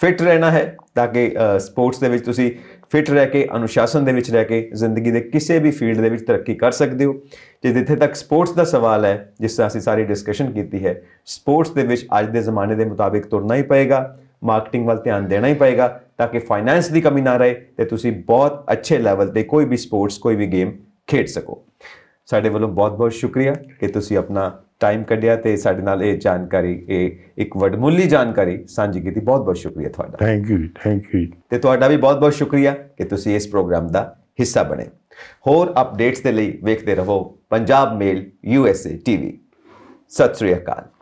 Speaker 1: ਫਿਟ ਰਹਿਣਾ ਹੈ ਤਾਂ ਕਿ ਸਪੋਰਟਸ ਦੇ ਵਿੱਚ ਤੁਸੀਂ ਫਿਟ ਰਹਿ ਕੇ ਅਨੁਸ਼ਾਸਨ ਦੇ ਵਿੱਚ ਰਹਿ ਕੇ ਜ਼ਿੰਦਗੀ ਦੇ ਕਿਸੇ ਵੀ ਫੀਲਡ ਦੇ ਵਿੱਚ ਤਰੱਕੀ ਕਰ ਸਕਦੇ ਹੋ ਜੇ ਜਿੱਥੇ ਤੱਕ ਸਪੋਰਟਸ ਦਾ ਸਵਾਲ ਹੈ ਜਿਸ ਤਰ੍ਹਾਂ ਅਸੀਂ ਸਾਰੀ ਡਿਸਕਸ਼ਨ ਕੀਤੀ ਹੈ ਸਪੋਰਟਸ ਦੇ ਵਿੱਚ ਅੱਜ ਦੇ ਜ਼ਮਾਨੇ ਦੇ ਮੁਤਾਬਿਕ ਤੁਰਨਾ ਹੀ ਪਏਗਾ ਮਾਰਕੀਟਿੰਗ ਵੱਲ ਧਿਆਨ ਦੇਣਾ ਹੀ ਪਏਗਾ ਤਾਂ ਕਿ ਫਾਈਨੈਂਸ ਦੀ ਕਮੀ ਨਾ ਰਹੇ ਤੇ ਤੁਸੀਂ ਬਹੁਤ ਅੱਛੇ ਲੈਵਲ ਤੇ ਕੋਈ ਵੀ ਸਪੋਰਟਸ ਕੋਈ ਵੀ ਗੇਮ ਖੇਡ ਸਕੋ ਸਾਡੇ ਵੱਲੋਂ ਬਹੁਤ-ਬਹੁਤ ਸ਼ੁਕਰੀਆ ਕਿ ਤੁਸੀਂ ਆਪਣਾ ਟਾਈਮ ਕੱਢਿਆ ਤੇ ਸਾਡੇ ਨਾਲ ਇਹ ਜਾਣਕਾਰੀ ਇਹ ਇੱਕ ਵਡਮੁੱਲੀ ਜਾਣਕਾਰੀ ਸਾਂਝੀ ਕੀਤੀ ਬਹੁਤ-ਬਹੁਤ ਸ਼ੁਕਰੀਆ ਤੁਹਾਡਾ
Speaker 2: ਥੈਂਕ ਯੂ ਥੈਂਕ ਯੂ
Speaker 1: ਤੇ ਤੁਹਾਡਾ ਵੀ ਬਹੁਤ-ਬਹੁਤ ਸ਼ੁਕਰੀਆ ਕਿ ਤੁਸੀਂ ਇਸ ਪ੍ਰੋਗਰਾਮ ਦਾ ਹਿੱਸਾ ਬਣੇ ਹੋਰ ਅਪਡੇਟਸ ਦੇ ਲਈ ਵੇਖਦੇ ਰਹੋ ਪੰਜਾਬ ਮੇਲ ਯੂਐਸਏ ਟੀਵੀ ਸਤਿ ਸ੍ਰੀ ਅਕਾਲ